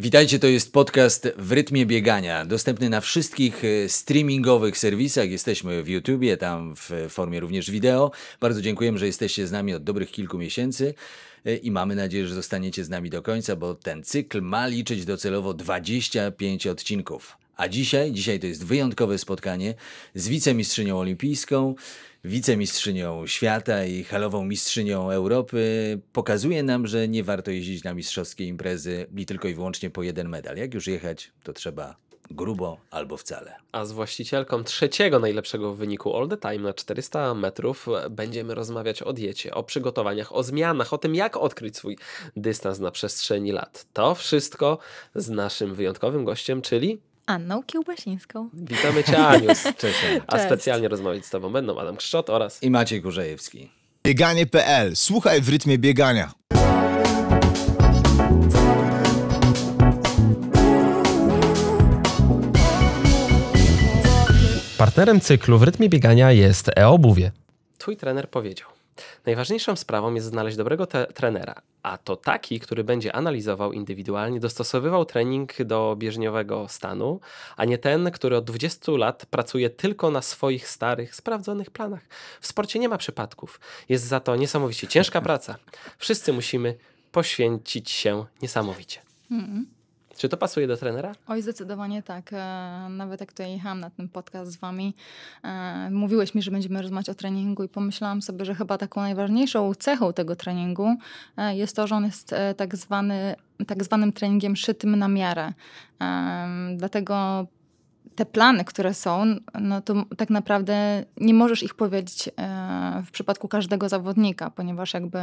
Witajcie, to jest podcast w rytmie biegania, dostępny na wszystkich y, streamingowych serwisach. Jesteśmy w YouTubie, tam w formie również wideo. Bardzo dziękujemy, że jesteście z nami od dobrych kilku miesięcy y, i mamy nadzieję, że zostaniecie z nami do końca, bo ten cykl ma liczyć docelowo 25 odcinków. A dzisiaj, dzisiaj to jest wyjątkowe spotkanie z wicemistrzynią olimpijską, wicemistrzynią świata i halową mistrzynią Europy. Pokazuje nam, że nie warto jeździć na mistrzowskie imprezy i tylko i wyłącznie po jeden medal. Jak już jechać, to trzeba grubo albo wcale. A z właścicielką trzeciego najlepszego wyniku all the time na 400 metrów będziemy rozmawiać o diecie, o przygotowaniach, o zmianach, o tym jak odkryć swój dystans na przestrzeni lat. To wszystko z naszym wyjątkowym gościem, czyli Anną Kiełbasińską. Witamy Cię, Aniu, Cześć. A specjalnie rozmawiać z Tobą będą Adam Krzczot oraz... I Maciej Górzejewski. Bieganie.pl. Słuchaj w rytmie biegania. Partnerem cyklu w rytmie biegania jest e-obuwie. Twój trener powiedział. Najważniejszą sprawą jest znaleźć dobrego trenera, a to taki, który będzie analizował indywidualnie, dostosowywał trening do bieżniowego stanu, a nie ten, który od 20 lat pracuje tylko na swoich starych, sprawdzonych planach. W sporcie nie ma przypadków. Jest za to niesamowicie ciężka praca. Wszyscy musimy poświęcić się niesamowicie. Mm czy to pasuje do trenera? Oj, zdecydowanie tak. E, nawet jak tutaj jechałam na ten podcast z wami, e, mówiłeś mi, że będziemy rozmawiać o treningu i pomyślałam sobie, że chyba taką najważniejszą cechą tego treningu e, jest to, że on jest tak zwany tak zwanym treningiem szytym na miarę. Dlatego te plany, które są, no to tak naprawdę nie możesz ich powiedzieć e, w przypadku każdego zawodnika, ponieważ jakby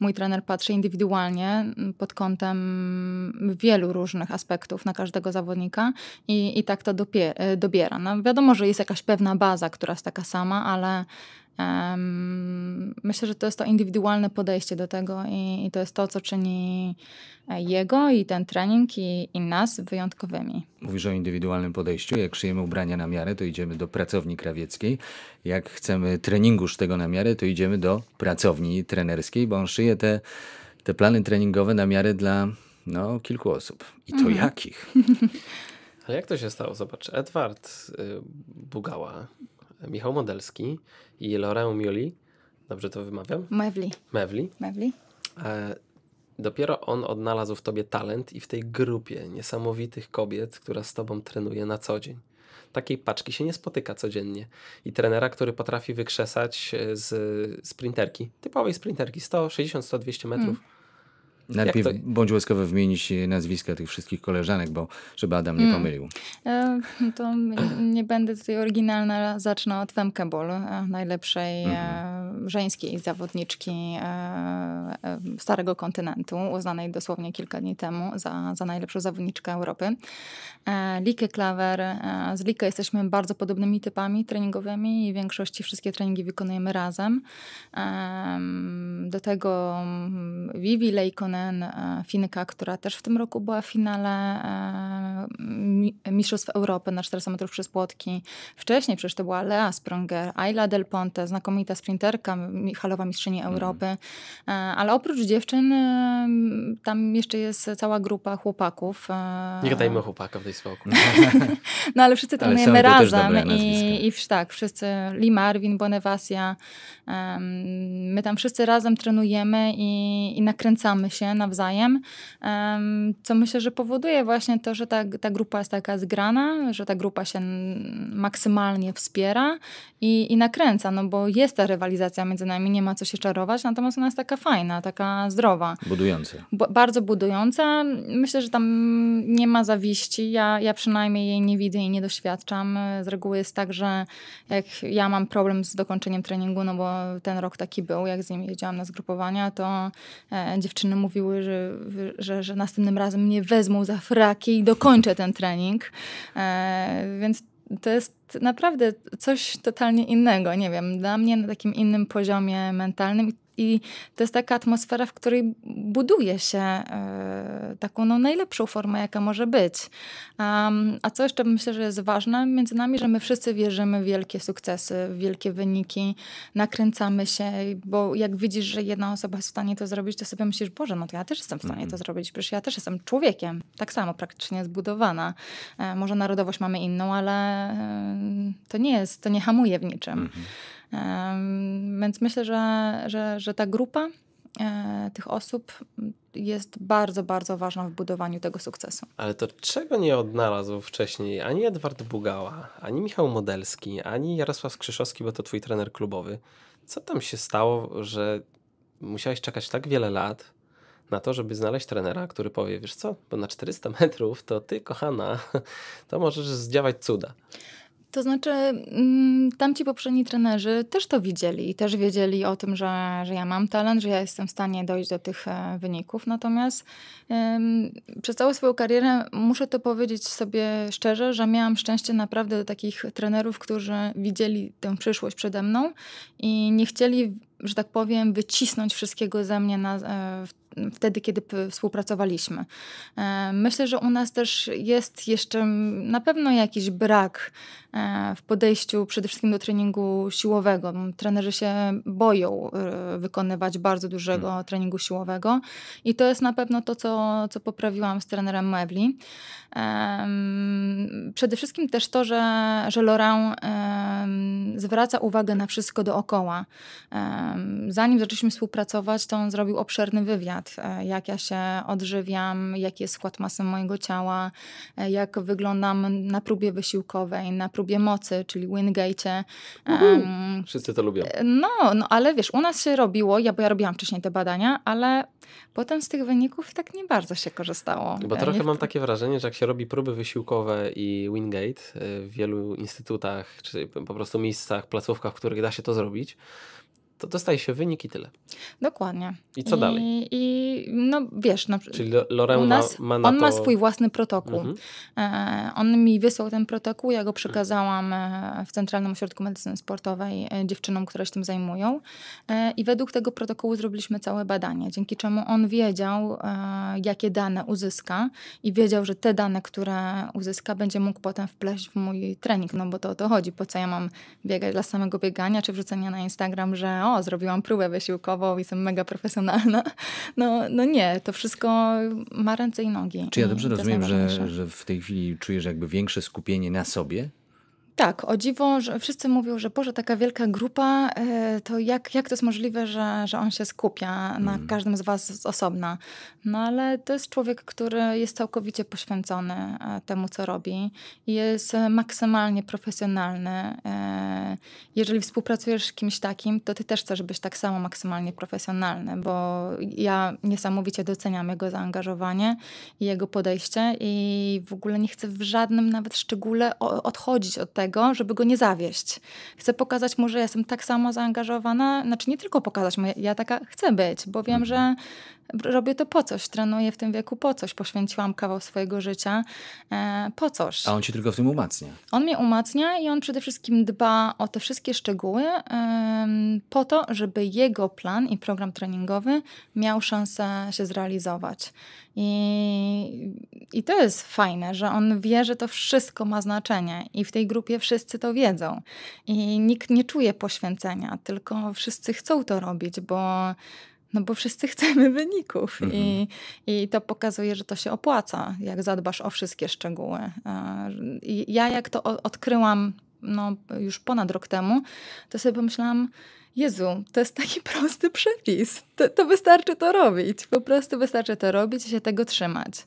mój trener patrzy indywidualnie pod kątem wielu różnych aspektów na każdego zawodnika i, i tak to e, dobiera. No wiadomo, że jest jakaś pewna baza, która jest taka sama, ale myślę, że to jest to indywidualne podejście do tego i, i to jest to, co czyni e, jego i ten trening i, i nas wyjątkowymi. Mówisz o indywidualnym podejściu. Jak szyjemy ubrania na miarę, to idziemy do pracowni krawieckiej. Jak chcemy treningu tego na miarę, to idziemy do pracowni trenerskiej, bo on szyje te, te plany treningowe na miarę dla no, kilku osób. I to mhm. jakich? Ale jak to się stało? Zobacz, Edward y, Bugała, Michał Modelski i Laurent Mioli Dobrze to wymawiam? Mewli. Mewli. Mewli. E, dopiero on odnalazł w tobie talent i w tej grupie niesamowitych kobiet, która z tobą trenuje na co dzień. Takiej paczki się nie spotyka codziennie. I trenera, który potrafi wykrzesać e, z sprinterki, typowej sprinterki, 160 60, metrów, mm. Najlepiej to... bądź łaskawy wymienić e, nazwiska tych wszystkich koleżanek, bo żeby Adam nie mm. pomylił. Mm. to nie będę tutaj oryginalna, zacznę od Femke Bol, e, najlepszej mm -hmm. żeńskiej zawodniczki Starego Kontynentu, uznanej dosłownie kilka dni temu za, za najlepszą zawodniczkę Europy. Likę Klawer, z Likę jesteśmy bardzo podobnymi typami treningowymi i w większości wszystkie treningi wykonujemy razem. Do tego mm, Vivi Lejkon E, Finka, która też w tym roku była w finale e, Mistrzostw Europy na 400 metrów przez płotki. Wcześniej przecież to była Lea Spronger, Ayla Del Ponte, znakomita sprinterka, halowa mistrzyni mhm. Europy. E, ale oprócz dziewczyn tam jeszcze jest cała grupa chłopaków. Nie gadajmy o chłopakach w tej słoku. no ale wszyscy trenujemy ale razem i, i tak, wszyscy, Lee Marvin, Bonewasia. my tam wszyscy razem trenujemy i, i nakręcamy się się nawzajem, co myślę, że powoduje właśnie to, że ta, ta grupa jest taka zgrana, że ta grupa się maksymalnie wspiera i, i nakręca, no bo jest ta rywalizacja między nami, nie ma co się czarować, natomiast ona jest taka fajna, taka zdrowa. Budująca. bardzo budująca. Myślę, że tam nie ma zawiści, ja, ja przynajmniej jej nie widzę i nie doświadczam. Z reguły jest tak, że jak ja mam problem z dokończeniem treningu, no bo ten rok taki był, jak z nim jeździłam na zgrupowania, to e, dziewczyny mówią, mówiły, że, że, że następnym razem mnie wezmą za fraki i dokończę ten trening. E, więc to jest naprawdę coś totalnie innego. Nie wiem, dla mnie na takim innym poziomie mentalnym i to jest taka atmosfera, w której buduje się e, taką no, najlepszą formę, jaka może być. Um, a co jeszcze myślę, że jest ważne między nami, że my wszyscy wierzymy w wielkie sukcesy, w wielkie wyniki, nakręcamy się, bo jak widzisz, że jedna osoba jest w stanie to zrobić, to sobie myślisz, Boże, no to ja też jestem w stanie mm-hmm. to mhm. zrobić, przecież ja też jestem człowiekiem, tak samo praktycznie zbudowana. E, może narodowość mamy inną, ale e, to nie jest, to nie hamuje w niczym. Mm-hmm. Więc myślę, że, że, że ta grupa e, tych osób jest bardzo, bardzo ważna w budowaniu tego sukcesu. Ale to czego nie odnalazł wcześniej ani Edward Bugała, ani Michał Modelski, ani Jarosław Krzyszowski, bo to twój trener klubowy. Co tam się stało, że musiałeś czekać tak wiele lat na to, żeby znaleźć trenera, który powie, wiesz co, bo na 400 metrów to ty, kochana, to możesz zdziałać cuda. To znaczy, mm, tamci poprzedni trenerzy też to widzieli i też wiedzieli o tym, że, że ja mam talent, że ja jestem w stanie dojść do tych e, wyników. Natomiast um, przez całą swoją karierę muszę to powiedzieć sobie szczerze, że miałam szczęście naprawdę do takich trenerów, którzy widzieli tę przyszłość przede mną i nie chcieli, że tak powiem, wycisnąć wszystkiego ze mnie na, e, w wtedy, kiedy współpracowaliśmy. E, myślę, że u nas też jest jeszcze na pewno jakiś brak E, w podejściu przede wszystkim do treningu siłowego. No, trenerzy się boją e, wykonywać bardzo dużego hmm. treningu siłowego i to jest na pewno to, co, co poprawiłam z trenerem Mewli. przede wszystkim też to, że, że Laurent zwraca uwagę na wszystko dookoła. zanim zaczęliśmy współpracować, to on zrobił obszerny wywiad, e, jak ja się odżywiam, jaki jest skład masy mojego ciała, jak wyglądam na próbie wysiłkowej, na próbie próbie mocy, czyli Wingate. Um, Wszyscy to lubią. E, no, no, ale wiesz, u nas się robiło, ja, bo ja robiłam wcześniej te badania, ale potem z tych wyników tak nie bardzo się korzystało. Bo trochę mam takie wrażenie, że jak się robi próby wysiłkowe i Wingate y, w wielu instytutach, czy po prostu miejscach, placówkach, w których da się to zrobić, to dostaje się wynik i tyle. Dokładnie. I co I, dalej? I no wiesz, na, no, Czyli Lorena nas, ma na On to... ma swój własny protokół. Mhm. E, on mi wysłał ten protokół, ja go przekazałam e, w Centralnym Ośrodku Medycyny Sportowej e, dziewczynom, które się tym zajmują. E, I według tego protokołu zrobiliśmy całe badanie, dzięki czemu on wiedział, e, jakie dane uzyska i wiedział, że te dane, które uzyska, będzie mógł potem wpleść w mój trening, no bo to o to chodzi. Po co ja mam biegać dla samego biegania, czy wrzucenia na Instagram, że o, zrobiłam próbę wysiłkową, jestem mega profesjonalna. No, no nie, to wszystko ma ręce i nogi. Czy ja dobrze no, rozumiem, że, że w tej chwili czujesz jakby większe skupienie na sobie tak, o dziwo, że wszyscy mówią, że Boże, taka wielka grupa, e, to jak, jak to jest możliwe, że, że on się skupia na mm. każdym z was z osobna? No ale to jest człowiek, który jest całkowicie poświęcony e, temu, co robi i jest maksymalnie profesjonalny. E, jeżeli współpracujesz z kimś takim, to ty też chcesz być tak samo maksymalnie profesjonalny, bo ja niesamowicie doceniam jego zaangażowanie i jego podejście i w ogóle nie chcę w żadnym nawet szczególe odchodzić od tego, tego, żeby go nie zawieść. Chcę pokazać mu, że jestem tak samo zaangażowana, znaczy nie tylko pokazać mu, ja taka chcę być, bo wiem, mhm. że robię to po coś, trenuję w tym wieku po coś, poświęciłam kawał swojego życia e, po coś. A on ci tylko w tym umacnia? On mnie umacnia i on przede wszystkim dba o te wszystkie szczegóły po to, żeby jego plan i program treningowy miał szansę się zrealizować. I, I to jest fajne, że on wie, że to wszystko ma znaczenie i w tej grupie wszyscy to wiedzą. I nikt nie czuje poświęcenia, tylko wszyscy chcą to robić, bo no bo wszyscy chcemy wyników mhm. i, i to pokazuje, że to się opłaca, jak zadbasz o wszystkie szczegóły. E, I ja jak to odkryłam no, już ponad rok temu, to sobie pomyślałam, Jezu, to jest taki prosty przepis. To, to wystarczy to robić. Po prostu wystarczy to robić i się tego trzymać.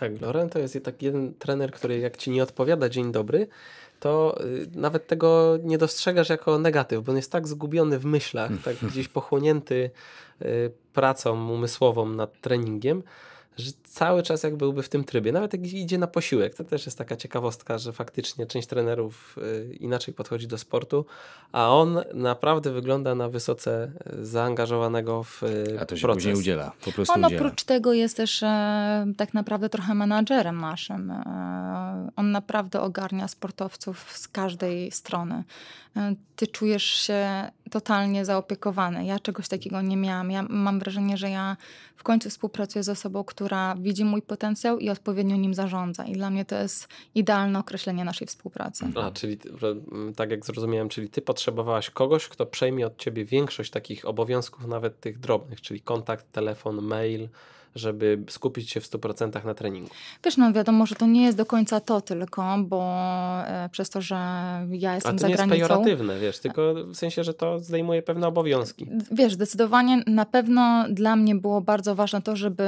Tak, Loren to jest taki jeden trener, który jak ci nie odpowiada dzień dobry, to y, nawet tego nie dostrzegasz jako negatyw, bo on jest tak zgubiony w myślach, tak gdzieś pochłonięty y, pracą umysłową nad treningiem, że cały czas jak byłby w tym trybie, nawet jak idzie na posiłek, to też jest taka ciekawostka, że faktycznie część trenerów y, inaczej podchodzi do sportu, a on naprawdę wygląda na wysoce y, zaangażowanego w y, a to się proces. później udziela, po prostu On udziela. oprócz tego jest też e, tak naprawdę trochę menadżerem naszym. E, on naprawdę ogarnia sportowców z każdej strony. E, ty czujesz się totalnie zaopiekowane. Ja czegoś takiego nie miałam. Ja mam wrażenie, że ja w końcu współpracuję z osobą, która widzi mój potencjał i odpowiednio nim zarządza. I dla mnie to jest idealne określenie naszej współpracy. A, czyli tak jak zrozumiałem, czyli ty potrzebowałaś kogoś, kto przejmie od ciebie większość takich obowiązków, nawet tych drobnych, czyli kontakt, telefon, mail, żeby skupić się w 100% na treningu. Wiesz, no wiadomo, że to nie jest do końca to tylko, bo e, przez to, że ja jestem za granicą... A to nie jest pejoratywne, wiesz, tylko e, w sensie, że to zdejmuje pewne obowiązki. Wiesz, zdecydowanie na pewno dla mnie było bardzo ważne to, żeby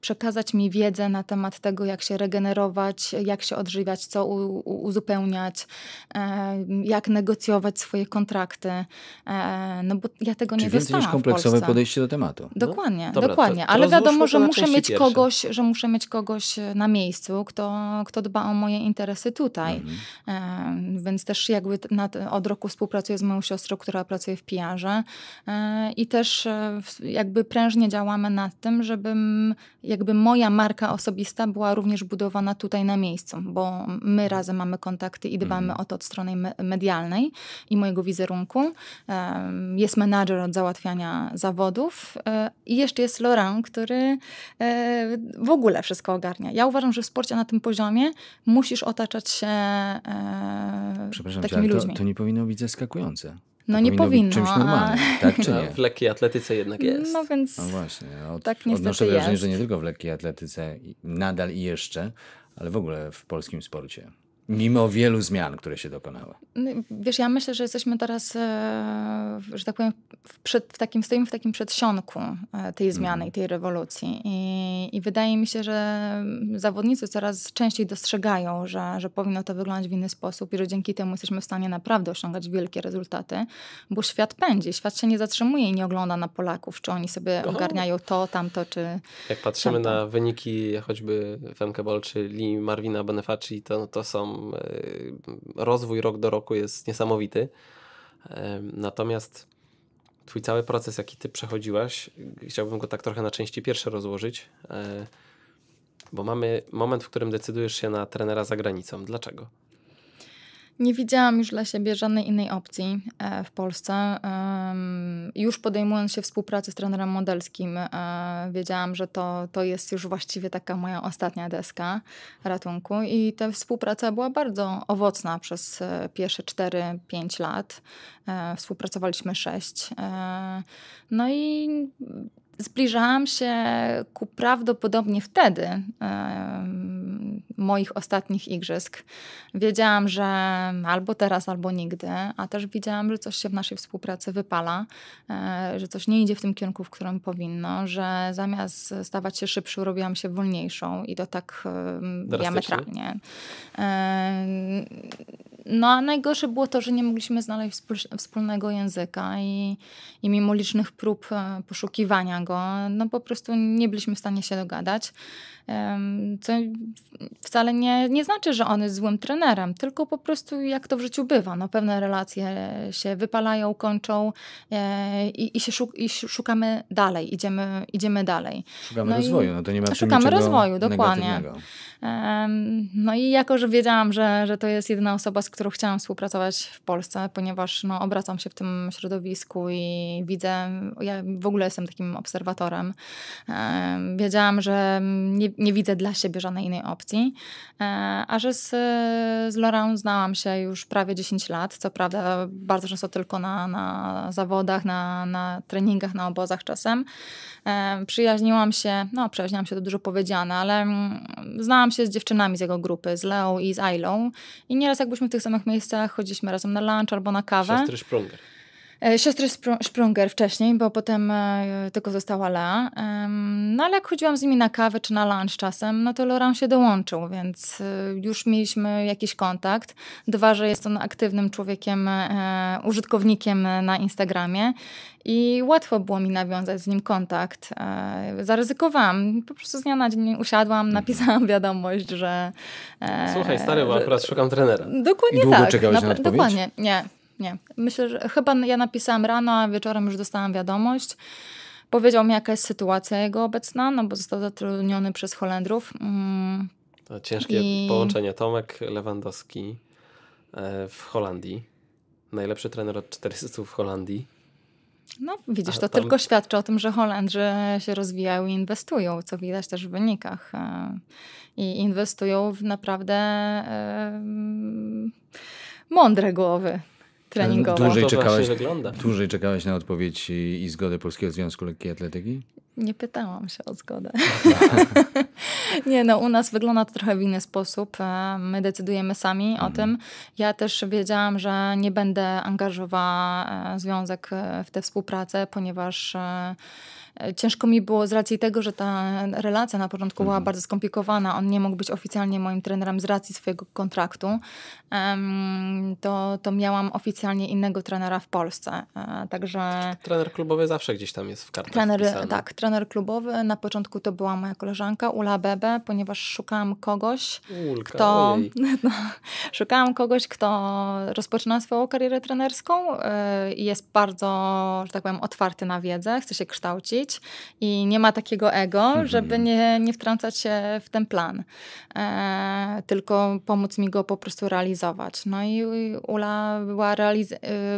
przekazać mi wiedzę na temat tego, jak się regenerować, jak się odżywiać, co uzupełniać, e, jak negocjować swoje kontrakty, no bo ja tego Czyli nie dostałam Czyli więcej niż kompleksowe podejście do tematu. Dokładnie, no? Dobra, dokładnie, to, to ale wiadomo, że muszę mieć pierwsze. kogoś, że muszę mieć kogoś e, na miejscu, kto, kto dba o moje interesy tutaj. Mhm. E, więc też jakby nad, od roku współpracuję z moją siostrą, która pracuje w PR-ze e, i też e, jakby prężnie działamy nad tym, żeby jakby moja marka osobista była również budowana tutaj na miejscu, bo my razem mamy kontakty i dbamy mhm. o to od strony me medialnej i mojego wizerunku. E, jest menadżer od załatwiania zawodów e, i jeszcze jest Laurent, który E, w ogóle wszystko ogarnia. Ja uważam, że w sporcie na tym poziomie musisz otaczać się e, Przepraszam takimi cię, ludźmi. To, to nie powinno być zaskakujące. No to nie powinno. Być czymś normalnym, a... tak czy nie? w lekkiej atletyce jednak no jest. No więc. No właśnie, od, tak niestety odnoszę wrażenie, jest. że nie tylko w lekkiej atletyce, nadal i jeszcze, ale w ogóle w polskim sporcie. Mimo wielu zmian, które się dokonały. No wiesz, ja myślę, że jesteśmy teraz, e, że tak powiem, w, przed, w takim, stoimy w takim przedsionku e, tej mhm. zmiany i tej rewolucji. I, I, wydaje mi się, że zawodnicy coraz częściej dostrzegają, że, że powinno to wyglądać w inny sposób i że dzięki temu jesteśmy w stanie naprawdę osiągać wielkie rezultaty, bo świat pędzi, świat się nie zatrzymuje i nie ogląda na Polaków, czy oni sobie ogarniają to, tamto, czy... Jak patrzymy tamto. na wyniki choćby Femke Bol czy Lee Marvina Benefaci, to, to są E, rozwój rok do roku jest niesamowity. E, natomiast twój cały proces, jaki ty przechodziłaś, chciałbym go tak trochę na części pierwsze rozłożyć, e, bo mamy moment, w którym decydujesz się na trenera za granicą. Dlaczego? Nie widziałam już dla siebie żadnej innej opcji e, w Polsce. Już podejmując się współpracy z trenerem modelskim, e, wiedziałam, że to, to jest już właściwie taka moja ostatnia deska ratunku i ta współpraca była bardzo owocna przez e, pierwsze 4-5 lat. Współpracowaliśmy 6. No i zbliżałam się ku prawdopodobnie wtedy moich ostatnich igrzysk. Wiedziałam, że albo teraz, albo nigdy, a też widziałam, że coś się w naszej współpracy wypala, e, że coś nie idzie w tym kierunku, w którym powinno, że zamiast stawać się szybszą, robiłam się wolniejszą i to tak diametralnie. No a najgorsze było to, że nie mogliśmy znaleźć wspólnego języka i, i mimo licznych prób e, poszukiwania go, no po prostu nie byliśmy w stanie się dogadać. Co wcale nie, nie znaczy, że on jest złym trenerem, tylko po prostu jak to w życiu bywa. No pewne relacje się wypalają, kończą e, i, i, się szuk i szukamy dalej, idziemy, idziemy dalej. Szukamy no rozwoju, no to nie ma Szukamy rozwoju, dokładnie. No i jako, że wiedziałam, że, że to jest jedyna osoba, z którą którą chciałam współpracować w Polsce, ponieważ no, obracam się w tym środowisku i widzę, ja w ogóle jestem takim obserwatorem. Wiedziałam, że nie, nie widzę dla siebie żadnej innej opcji, e, a że z, z Lorą znałam się już prawie 10 lat, co prawda bardzo często tylko na, na zawodach, na, na treningach, na obozach czasem. E, przyjaźniłam się, no przyjaźniłam się to dużo powiedziane, ale mm, znałam się z dziewczynami z jego grupy, z Leą i z Ailą i nieraz jakbyśmy w tych tych samych miejscach, chodziliśmy razem na lunch albo na kawę. Siostry Sprunger. E, siostry Sprunger wcześniej, bo potem e, tylko została Lea. No ale jak chodziłam z nimi na kawę czy na lunch czasem, no to Laurent się dołączył, więc e, już mieliśmy jakiś kontakt. Dwa, że jest on aktywnym człowiekiem, użytkownikiem na Instagramie i łatwo było mi nawiązać z nim kontakt. Zaryzykowałam, po prostu z dnia na dzień usiadłam, mhm. napisałam wiadomość, że... Słuchaj stary, bo akurat szukam trenera. Dokładnie długo tak. Czekałeś na, na odpowiedź? Dokładnie, nie nie. Myślę, że chyba ja napisałam rano, a wieczorem już dostałam wiadomość. Powiedział mi, jaka jest sytuacja jego obecna, no bo został zatrudniony przez Holendrów. Mm. To ciężkie I... połączenie. Tomek Lewandowski e, w Holandii. Najlepszy trener od 400 w Holandii. No widzisz, to tam... tylko świadczy o tym, że Holendrzy się rozwijają i inwestują, co widać też w wynikach. E, I inwestują w naprawdę mądre głowy treningowo. Dłużej czekałeś, dłużej czekałaś na odpowiedź i, zgodę Polskiego Związku Lekkiej Atletyki? Nie pytałam się o zgodę. nie, no u nas wygląda to trochę w inny sposób. E, my decydujemy sami mhm. o tym. Ja też wiedziałam, że nie będę angażowała e, związek e, w tę współpracę, ponieważ E, ciężko mi było z racji tego, że ta relacja na początku była mhm. bardzo skomplikowana. On nie mógł być oficjalnie moim trenerem z racji swojego kontraktu. To, to miałam oficjalnie innego trenera w Polsce. E, także. Trener klubowy zawsze gdzieś tam jest w kartach. Trener, tak, trener klubowy. Na początku to była moja koleżanka Ula Bebe, ponieważ szukałam kogoś, Ulka, kto. No, szukałam kogoś, kto rozpoczyna swoją karierę trenerską e, i jest bardzo, że tak powiem, otwarty na wiedzę, chce się kształcić i nie ma takiego ego, mhm. żeby nie, nie wtrącać się w ten plan, e, tylko pomóc mi go po prostu realizować. No i Ula była, y,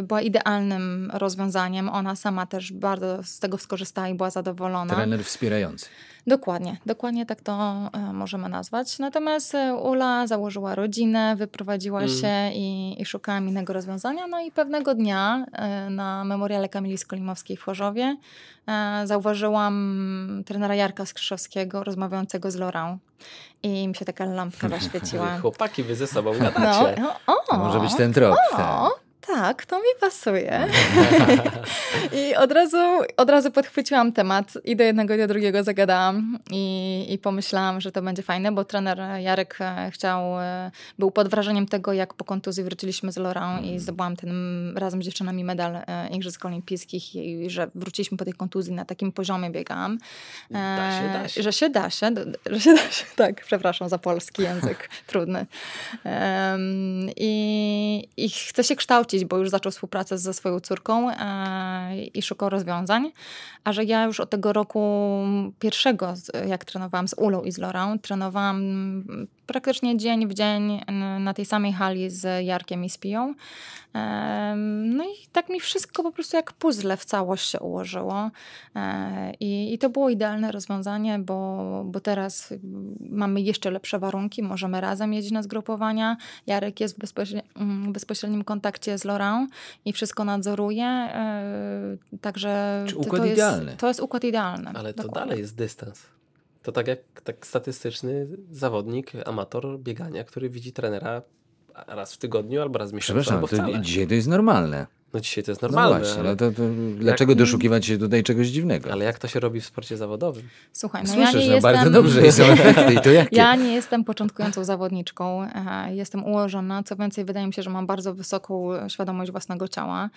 była idealnym rozwiązaniem. Ona sama też bardzo z tego skorzystała i była zadowolona. Trener wspierający. Dokładnie, dokładnie tak to e, możemy nazwać. Natomiast e, Ula założyła rodzinę, wyprowadziła mm. się i, i szukała innego rozwiązania. No i pewnego dnia e, na memoriale Kamili Skolimowskiej w Chorzowie zauważyłam trenera Jarka Skrzyszowskiego rozmawiającego z Lorą. I mi się taka lampka zaświeciła. Chłopaki, wy ze sobą gadacie. No, o, może być ten trop. O, tak tak, to mi pasuje. I od razu, od razu podchwyciłam temat i do jednego i do drugiego zagadałam i, i pomyślałam, że to będzie fajne, bo trener Jarek e, chciał, e, był pod wrażeniem tego, jak po kontuzji wróciliśmy z Lorą i mm. zdobyłam ten razem z dziewczynami medal e, Igrzysk Olimpijskich i, że wróciliśmy po tej kontuzji na takim poziomie biegam. Da się, da się. Że się da się, że się da się, tak, przepraszam za polski język, trudny. Um, i, I chcę się kształcić bo już zaczął współpracę ze swoją córką e, i szukał rozwiązań. A że ja już od tego roku pierwszego, jak trenowałam z Ulą i z Lorą, trenowałam praktycznie dzień w dzień na tej samej hali z Jarkiem i Spiją. No i tak mi wszystko po prostu jak puzzle w całość się ułożyło. E, I, i to było idealne rozwiązanie, bo, bo teraz mamy jeszcze lepsze warunki, możemy razem jeździć na zgrupowania. Jarek jest w, bezpośredni, mm, w bezpośrednim kontakcie z Lorą i wszystko nadzoruje. E, także Czy układ to, jest, idealny. To jest układ idealny. Ale to dalej jest dystans to tak jak tak statystyczny zawodnik, amator biegania, który widzi trenera raz w tygodniu albo raz w miesiącu. Przepraszam, albo wcale. to dzisiaj to jest normalne. No dzisiaj to jest no normalne. No właśnie, ale to, to dlaczego jak... doszukiwać się tutaj czegoś dziwnego? Ale jak to się robi w sporcie zawodowym? Słuchaj, no Słyszysz, ja nie no jestem... bardzo dobrze jest. efekty to jakie? Ja nie jestem początkującą zawodniczką, jestem ułożona, co więcej wydaje mi się, że mam bardzo wysoką świadomość własnego ciała.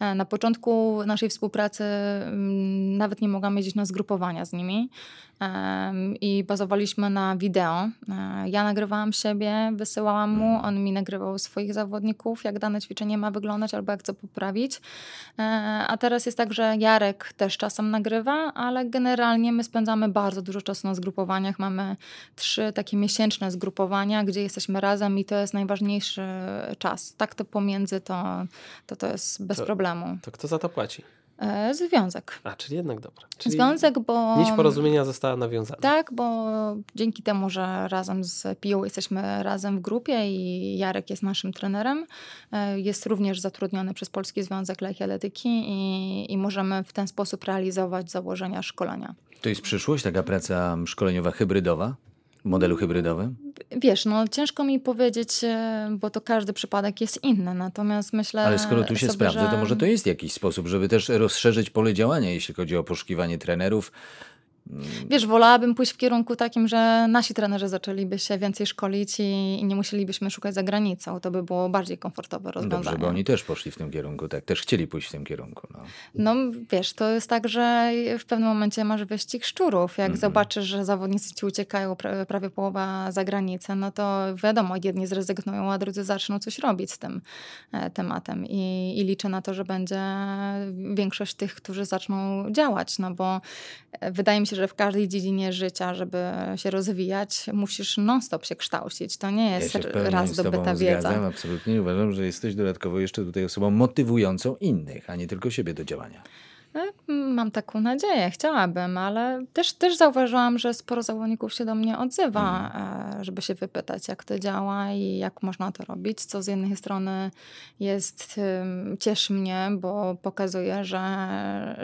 E, na początku naszej współpracy mm, nawet nie mogłam jeździć na zgrupowania z nimi, i bazowaliśmy na wideo. E, ja nagrywałam siebie, wysyłałam mu, mhm. on mi nagrywał swoich zawodników, jak dane ćwiczenie ma wyglądać albo jak co poprawić. E, a teraz jest tak, że Jarek też czasem nagrywa, ale generalnie my spędzamy bardzo dużo czasu na zgrupowaniach. Mamy trzy takie miesięczne zgrupowania, gdzie jesteśmy razem i to jest najważniejszy czas. Tak to pomiędzy to, to, to jest bez to, problemu. To kto za to płaci? E, związek. A, czyli jednak dobra. Czyli związek, bo... Nić porozumienia została nawiązana. Tak, bo dzięki temu, że razem z Pio jesteśmy razem w grupie i Jarek jest naszym trenerem, e, jest również zatrudniony przez Polski Związek Lekkieletyki i, i możemy w ten sposób realizować założenia szkolenia. To jest przyszłość, taka praca szkoleniowa hybrydowa? modelu hybrydowym? Wiesz, no ciężko mi powiedzieć, e, bo to każdy przypadek jest inny, natomiast myślę... Ale skoro tu się sprawdza, sprawdzę, to może to jest jakiś sposób, żeby też rozszerzyć pole działania, jeśli chodzi o poszukiwanie trenerów, Mm. Wiesz, wolałabym pójść w kierunku takim, że nasi trenerzy zaczęliby się więcej szkolić i, i nie musielibyśmy szukać za granicą. To by było bardziej komfortowe rozwiązanie. Dobrze, bo oni też poszli w tym kierunku, tak? Też chcieli pójść w tym kierunku. No, no wiesz, to jest tak, że w pewnym momencie masz wyścig szczurów. Jak mm -hmm. zobaczysz, że zawodnicy ci uciekają prawie, prawie połowa za granicę, no to wiadomo, jedni zrezygnują, a drudzy zaczną coś robić z tym e, tematem. I, i liczę na to, że będzie większość tych, którzy zaczną działać, no bo e, wydaje mi się, że w każdej dziedzinie życia, żeby się rozwijać, musisz non-stop się kształcić. To nie jest ja raz dobyta wiedza. Zgadzam, absolutnie. Uważam, że jesteś dodatkowo jeszcze tutaj osobą motywującą innych, a nie tylko siebie do działania. No, mam taką nadzieję, chciałabym, ale też, też zauważyłam, że sporo zawodników się do mnie odzywa, mhm. e, żeby się wypytać, jak to działa i jak można to robić, co z jednej strony jest, cieszy mnie, bo pokazuje, że,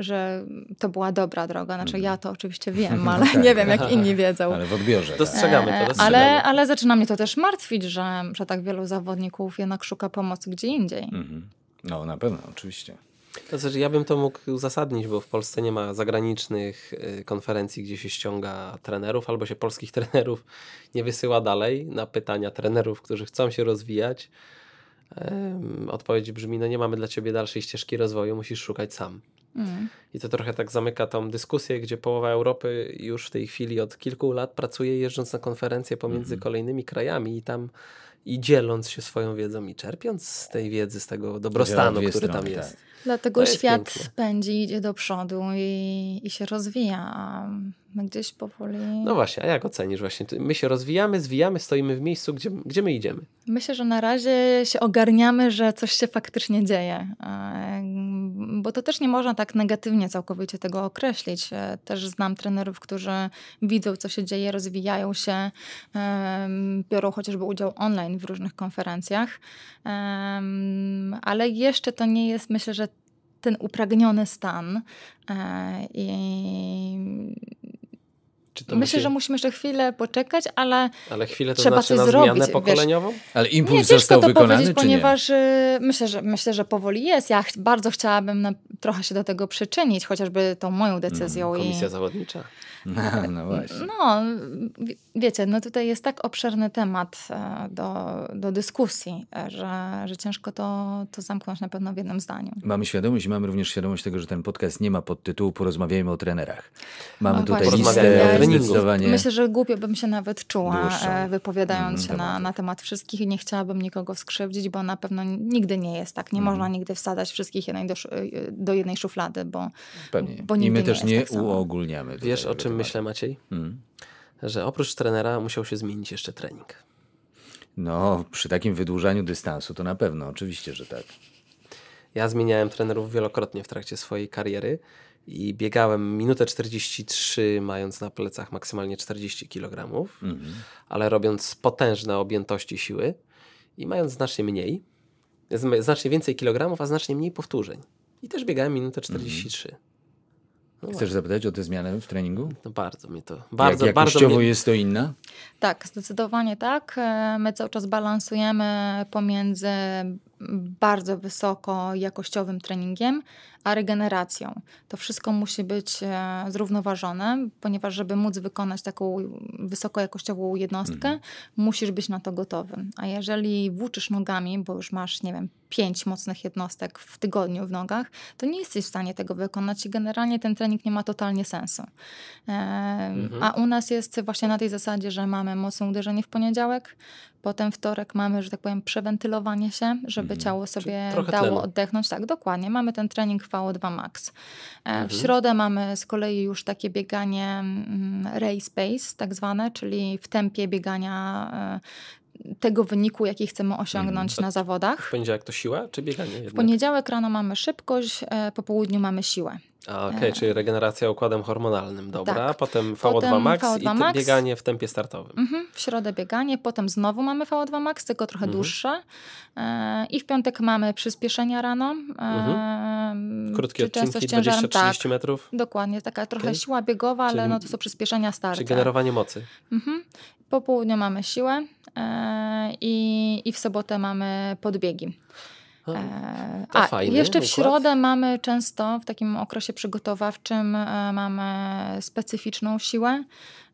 że to była dobra droga. Znaczy ja to oczywiście wiem, no ale no tak. nie wiem, jak inni wiedzą. Ale w odbiorze. Tak. Dostrzegamy to, e, dostrzegamy. Ale, ale zaczyna mnie to też martwić, że, że tak wielu zawodników jednak szuka pomocy gdzie indziej. Mhm. No na pewno, oczywiście. To znaczy, ja bym to mógł uzasadnić, bo w Polsce nie ma zagranicznych y, konferencji, gdzie się ściąga trenerów, albo się polskich trenerów nie wysyła dalej na pytania trenerów, którzy chcą się rozwijać. Odpowiedź brzmi: No, nie mamy dla ciebie dalszej ścieżki rozwoju, musisz szukać sam. Mm. I to trochę tak zamyka tą dyskusję, gdzie połowa Europy już w tej chwili od kilku lat pracuje, jeżdżąc na konferencje pomiędzy mm. kolejnymi krajami i tam i dzieląc się swoją wiedzą i czerpiąc z tej wiedzy, z tego dobrostanu, który tam jest. Tak. Dlatego świat piękne. pędzi, idzie do przodu i, i się rozwija, a my gdzieś powoli... No właśnie, a jak ocenisz właśnie? My się rozwijamy, zwijamy, stoimy w miejscu, gdzie, gdzie my idziemy? Myślę, że na razie się ogarniamy, że coś się faktycznie dzieje, bo to też nie można tak negatywnie całkowicie tego określić. E, też znam trenerów, którzy widzą, co się dzieje, rozwijają się, biorą chociażby udział online w różnych konferencjach, ale jeszcze to nie jest, myślę, że ten upragniony stan. E, I Myślę, musi... że musimy jeszcze chwilę poczekać, ale, ale chwilę to trzeba znaczy coś na zrobić. Zmianę pokoleniową? Wiesz, ale impuls nie, został to wykonany, ponieważ nie? Y, myślę, że myślę, że powoli jest. Ja bardzo chciałabym na, no, trochę się do tego przyczynić, chociażby tą moją mm, decyzją. Mm, komisja i... zawodnicza. No, no właśnie. No, wiecie, no tutaj jest tak obszerny temat e, do, do dyskusji, e, że, że ciężko to, to zamknąć na pewno w jednym zdaniu. Mamy świadomość i mamy również świadomość tego, że ten podcast nie ma pod tytułu Porozmawiajmy o trenerach. Mamy no tutaj listę, Myślę, że głupio bym się nawet czuła Dłuższą. E, wypowiadając mm, się na, na temat wszystkich i nie chciałabym nikogo skrzywdzić, bo na pewno nigdy nie jest tak. Nie mm. można nigdy wsadzać wszystkich do, e, do, jednej szuflady, bo, Pewnie. bo nigdy I my też nie, nie tak uogólniamy. Wiesz o czym myślę Maciej? Mm. Że oprócz trenera musiał się zmienić jeszcze trening. No, przy takim wydłużaniu dystansu to na pewno, oczywiście, że tak. Ja zmieniałem trenerów wielokrotnie w trakcie swojej kariery i biegałem minutę 43, mając na plecach maksymalnie 40 kg, mhm. ale robiąc potężne objętości siły i mając znacznie mniej, znacznie więcej kilogramów, a znacznie mniej powtórzeń. I też biegałem minutę 43. Mhm. No Chcesz właśnie. zapytać o tę zmianę w treningu? No bardzo mnie to. Bardzo, jak, jak bardzo mnie, jest to inna? Tak, zdecydowanie tak. E, my cały czas balansujemy pomiędzy bardzo wysoko jakościowym treningiem, a regeneracją. To wszystko musi być e, zrównoważone, ponieważ żeby móc wykonać taką jakościową jednostkę, mhm. musisz być na to gotowy. A jeżeli włóczysz nogami, bo już masz, nie wiem, pięć mocnych jednostek w tygodniu w nogach, to nie jesteś w stanie tego wykonać i generalnie ten trening nie ma totalnie sensu. E, mhm. A u nas jest właśnie na tej zasadzie, że mamy mocne uderzenie w poniedziałek, potem wtorek mamy, że tak powiem, przewentylowanie się, żeby mhm. ciało sobie dało tlenu. oddechnąć. Tak, dokładnie. Mamy ten trening VO2 max. E, mhm. W środę mamy z kolei już takie bieganie mm, race pace, tak zwane, czyli w tempie biegania e, tego wyniku, jaki chcemy osiągnąć mhm. na zawodach. W poniedziałek to siła czy bieganie? Jednak? W poniedziałek rano mamy szybkość, e, po południu mamy siłę. A, okej, okay, e. czyli regeneracja układem hormonalnym, dobra. Tak. Potem VO2 potem max VO2 i max. bieganie w tempie startowym. Mhm. W środę bieganie, potem znowu mamy VO2 max, tylko trochę mhm. dłuższe. E, I w piątek mamy przyspieszenia rano. E, mhm. Mm, Krótkie odcinki, 20-30 tak, metrów. Dokładnie, taka trochę okay. siła biegowa, ale no to są przyspieszenia startu. Czy generowanie mocy. Mhm. Po południu mamy siłę e, i, i w sobotę mamy podbiegi. No, e, to A jeszcze układ. w środę mamy często w takim okresie przygotowawczym e, mamy specyficzną siłę.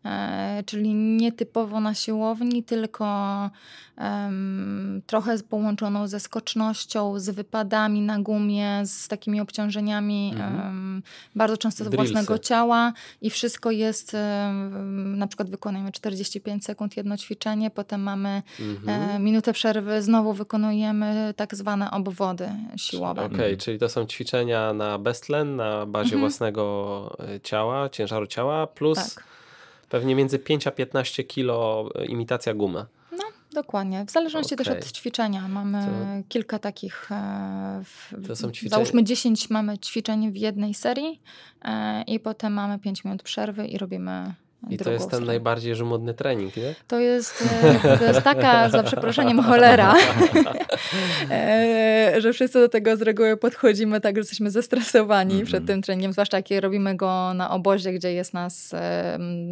E, czyli nietypowo na siłowni, tylko um, trochę połączoną ze skocznością, z wypadami na gumie, z takimi obciążeniami um, bardzo często z własnego ciała i wszystko jest, um, na przykład wykonujemy 45 sekund jedno ćwiczenie, potem mamy e, mhm. e, minutę przerwy, znowu wykonujemy tak zwane obwody siłowe. Okej, okay, mhm. czyli to są ćwiczenia na bestlen, na bazie mhm. własnego e, ciała, ciężaru ciała, plus... Tak Pewnie między 5 a 15 kilo e, imitacja gumy. No, dokładnie. W zależności okay. też od ćwiczenia. Mamy to... kilka takich. E, w... to są ćwiczenia. Załóżmy 10 mamy ćwiczeń w jednej serii e, i potem mamy 5 minut przerwy i robimy i to jest ten stronę. najbardziej żmudny trening, nie? To jest, e, to jest taka, za przeproszeniem, cholera, e, że wszyscy do tego z reguły podchodzimy tak, że jesteśmy zestresowani mm -hmm. przed tym treningiem, zwłaszcza jak robimy go na obozie, gdzie jest nas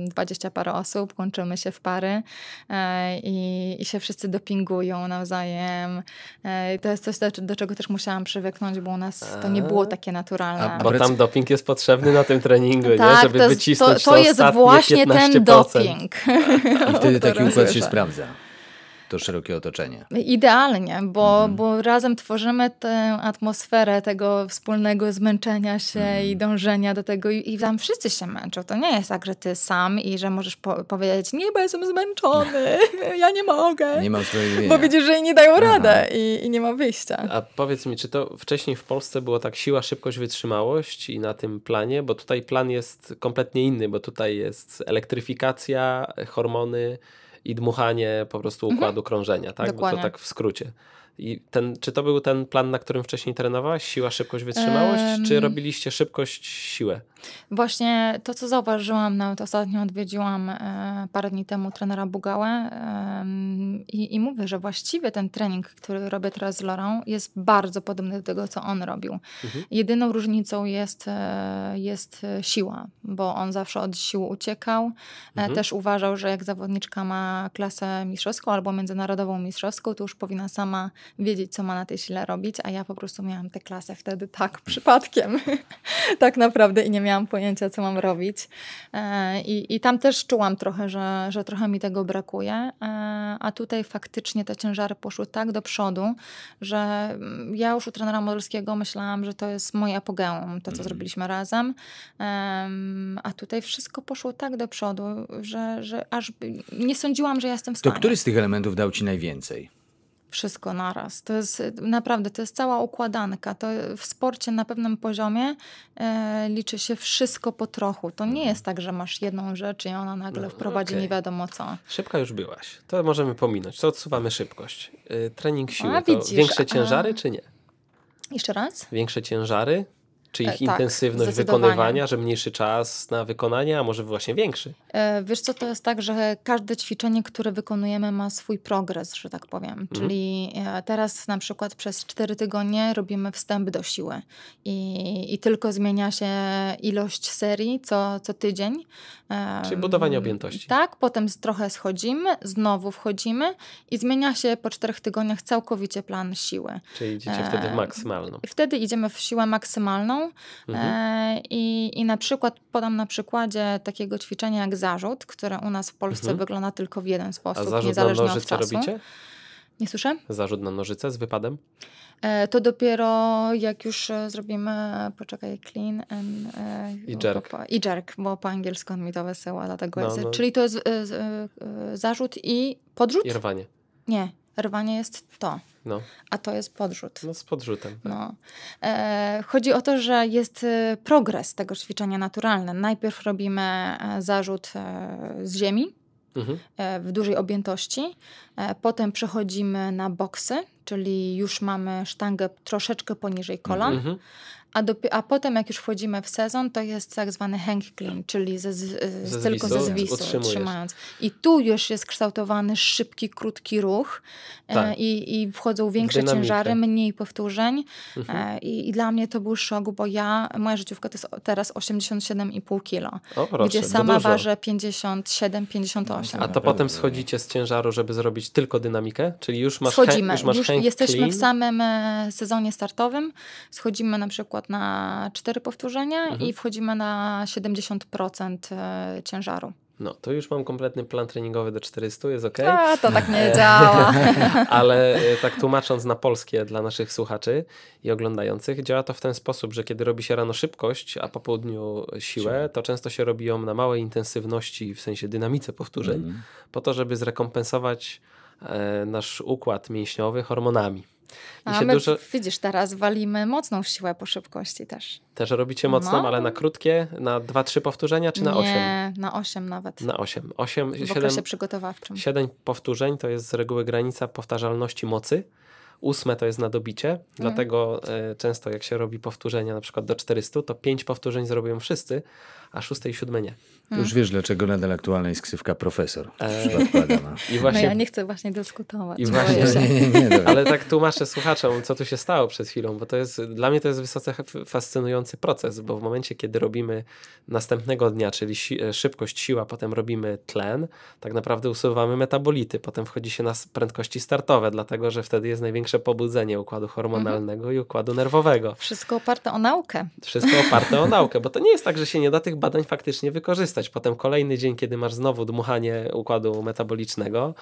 dwadzieścia parę osób, kończymy się w pary e, i, i się wszyscy dopingują nawzajem. I to jest coś, do czego też musiałam przywyknąć, bo u nas to nie było takie naturalne. A, bo tam doping jest potrzebny na tym treningu, tak, nie? Żeby to, wycisnąć to, to, to jest właśnie właśnie ten doping. I wtedy taki układ się sprawdza to szerokie otoczenie. Idealnie, bo, mhm. bo razem tworzymy tę atmosferę tego wspólnego zmęczenia się mhm. i dążenia do tego i, i tam wszyscy się męczą. To nie jest tak, że ty sam i że możesz po powiedzieć, nie, bo jestem zmęczony, ja nie mogę. Nie mam swojego Bo widzisz, że nie dają radę i, i, nie ma wyjścia. A powiedz mi, czy to wcześniej w Polsce było tak siła, szybkość, wytrzymałość i na tym planie? Bo tutaj plan jest kompletnie inny, bo tutaj jest elektryfikacja, hormony, i dmuchanie po prostu układu mhm. krążenia, tak? Bo to tak w skrócie. I ten, czy to był ten plan, na którym wcześniej trenowałaś? Siła, szybkość, wytrzymałość? Um, czy robiliście szybkość, siłę? Właśnie to, co zauważyłam, nawet ostatnio odwiedziłam e, parę dni temu trenera Bugałę e, i, i mówię, że właściwie ten trening, który robię teraz z Lorą, jest bardzo podobny do tego, co on robił. Mhm. Jedyną różnicą jest, e, jest e, siła, bo on zawsze od sił uciekał. E, mhm. Też uważał, że jak zawodniczka ma klasę mistrzowską albo międzynarodową mistrzowską, to już powinna sama wiedzieć, co ma na tej sile robić, a ja po prostu miałam tę klasę wtedy tak przypadkiem, tak naprawdę i nie miałam pojęcia, co mam robić. E, I, i tam też czułam trochę, że, że trochę mi tego brakuje, e, a tutaj faktycznie te ciężary poszły tak do przodu, że mm, ja już u trenera modelskiego myślałam, że to jest moje apogeum, to co mhm. zrobiliśmy razem, a tutaj wszystko poszło tak do przodu, że, że aż nie sądziłam, że ja jestem w stanie. To który z tych elementów dał ci najwięcej? wszystko naraz. To jest naprawdę, to jest cała układanka. To w sporcie na pewnym poziomie e, liczy się wszystko po trochu. To nie mhm. jest tak, że masz jedną rzecz i ona nagle no, wprowadzi okay. nie wiadomo co. Szybka już byłaś. To możemy pominąć. To odsuwamy szybkość. Y, trening siły A, to widzisz, większe ciężary czy nie? Jeszcze raz? Większe ciężary czy ich e, tak, intensywność wykonywania, że mniejszy czas na wykonanie, a może właśnie większy? E, wiesz co, to jest tak, że każde ćwiczenie, które wykonujemy ma swój progres, że tak powiem. Mhm. Czyli e, teraz na przykład przez cztery tygodnie robimy wstęp do siły i, i tylko zmienia się ilość serii co, co tydzień. Czyli budowanie objętości. Tak, potem trochę schodzimy, znowu wchodzimy i zmienia się po czterech tygodniach całkowicie plan siły. Czyli idziecie wtedy w maksymalną. Wtedy idziemy w siłę maksymalną, Mhm. E, I, I na przykład podam na przykładzie takiego ćwiczenia jak zarzut, które u nas w Polsce mhm. wygląda tylko w jeden sposób, A niezależnie na od czasu. Robicie? Nie słyszę? Zarzut na nożyce z wypadem? E, to dopiero jak już e, zrobimy, poczekaj, clean and, I jerk. Po, I jerk, bo po angielsku on mi to wysyła, dlatego no, no. Czyli to jest y, zarzut i podrzut? I rwanie. Nie, Rwanie jest to. No. A to jest podrzut. No z podrzutem. Tak. No. E, chodzi o to, że jest e, progres tego ćwiczenia naturalne. Najpierw robimy e, zarzut e, z ziemi mhm. w dużej objętości. potem przechodzimy na boksy, czyli już mamy sztangę troszeczkę poniżej kolan. Mhm a, a potem jak już wchodzimy w sezon, to jest tak zwany hang clean, tak. czyli ze, z, ze tylko ze tak, zwisu trzymając. I tu już jest kształtowany szybki, krótki ruch e, tak. i, i wchodzą większe ciężary, mniej powtórzeń mhm. E, I, I, dla mnie to był szok, bo ja, moja życiówka to jest teraz 87,5 kilo, gdzie sama waży 57-58. A to potem schodzicie z ciężaru, żeby zrobić tylko dynamikę? Czyli już masz Schodzimy, hang, już, masz już jesteśmy clean. w samym e, sezonie startowym, schodzimy na przykład przykład na 4 powtórzenia mhm. i wchodzimy na 70% e, ciężaru. No, to już mam kompletny plan treningowy do 400, jest ok. A, to tak nie działa. Ale e, tak tłumacząc na polskie dla naszych słuchaczy i oglądających, działa to w ten sposób, że kiedy robi się rano szybkość, a po południu siłę, to często się robi ją na małej intensywności, w sensie dynamice powtórzeń, mm. po to, żeby zrekompensować e, nasz układ mięśniowy hormonami. I no, A my, dużo... widzisz, teraz walimy mocną siłę po szybkości też. Też robicie mocną, no. ale na krótkie, na 2-3 powtórzenia czy na Nie, 8? na 8 nawet. Na 8. 8 w 7, okresie przygotowawczym. 7 powtórzeń to jest z reguły granica powtarzalności mocy. Ósme to jest na dobicie, mm. dlatego e, często jak się robi powtórzenia na przykład do 400, to 5 powtórzeń zrobią wszyscy, a szóste i siódme nie. Hmm. Już wiesz, dlaczego nadal aktualna jest ksywka profesor. Eee. I właśnie... No ja nie chcę właśnie dyskutować. I właśnie... nie, nie, nie, ale tak tłumaczę słuchaczom, co tu się stało przed chwilą, bo to jest, dla mnie to jest wysoce fascynujący proces, bo w momencie, kiedy robimy następnego dnia, czyli si e, szybkość, siła, potem robimy tlen, tak naprawdę usuwamy metabolity, potem wchodzi się na prędkości startowe, dlatego, że wtedy jest największe pobudzenie układu hormonalnego i układu nerwowego. Wszystko oparte o naukę. Wszystko oparte o naukę, bo to nie jest tak, że się nie da tych badań faktycznie wykorzystać. Potem kolejny dzień, kiedy masz znowu dmuchanie układu metabolicznego,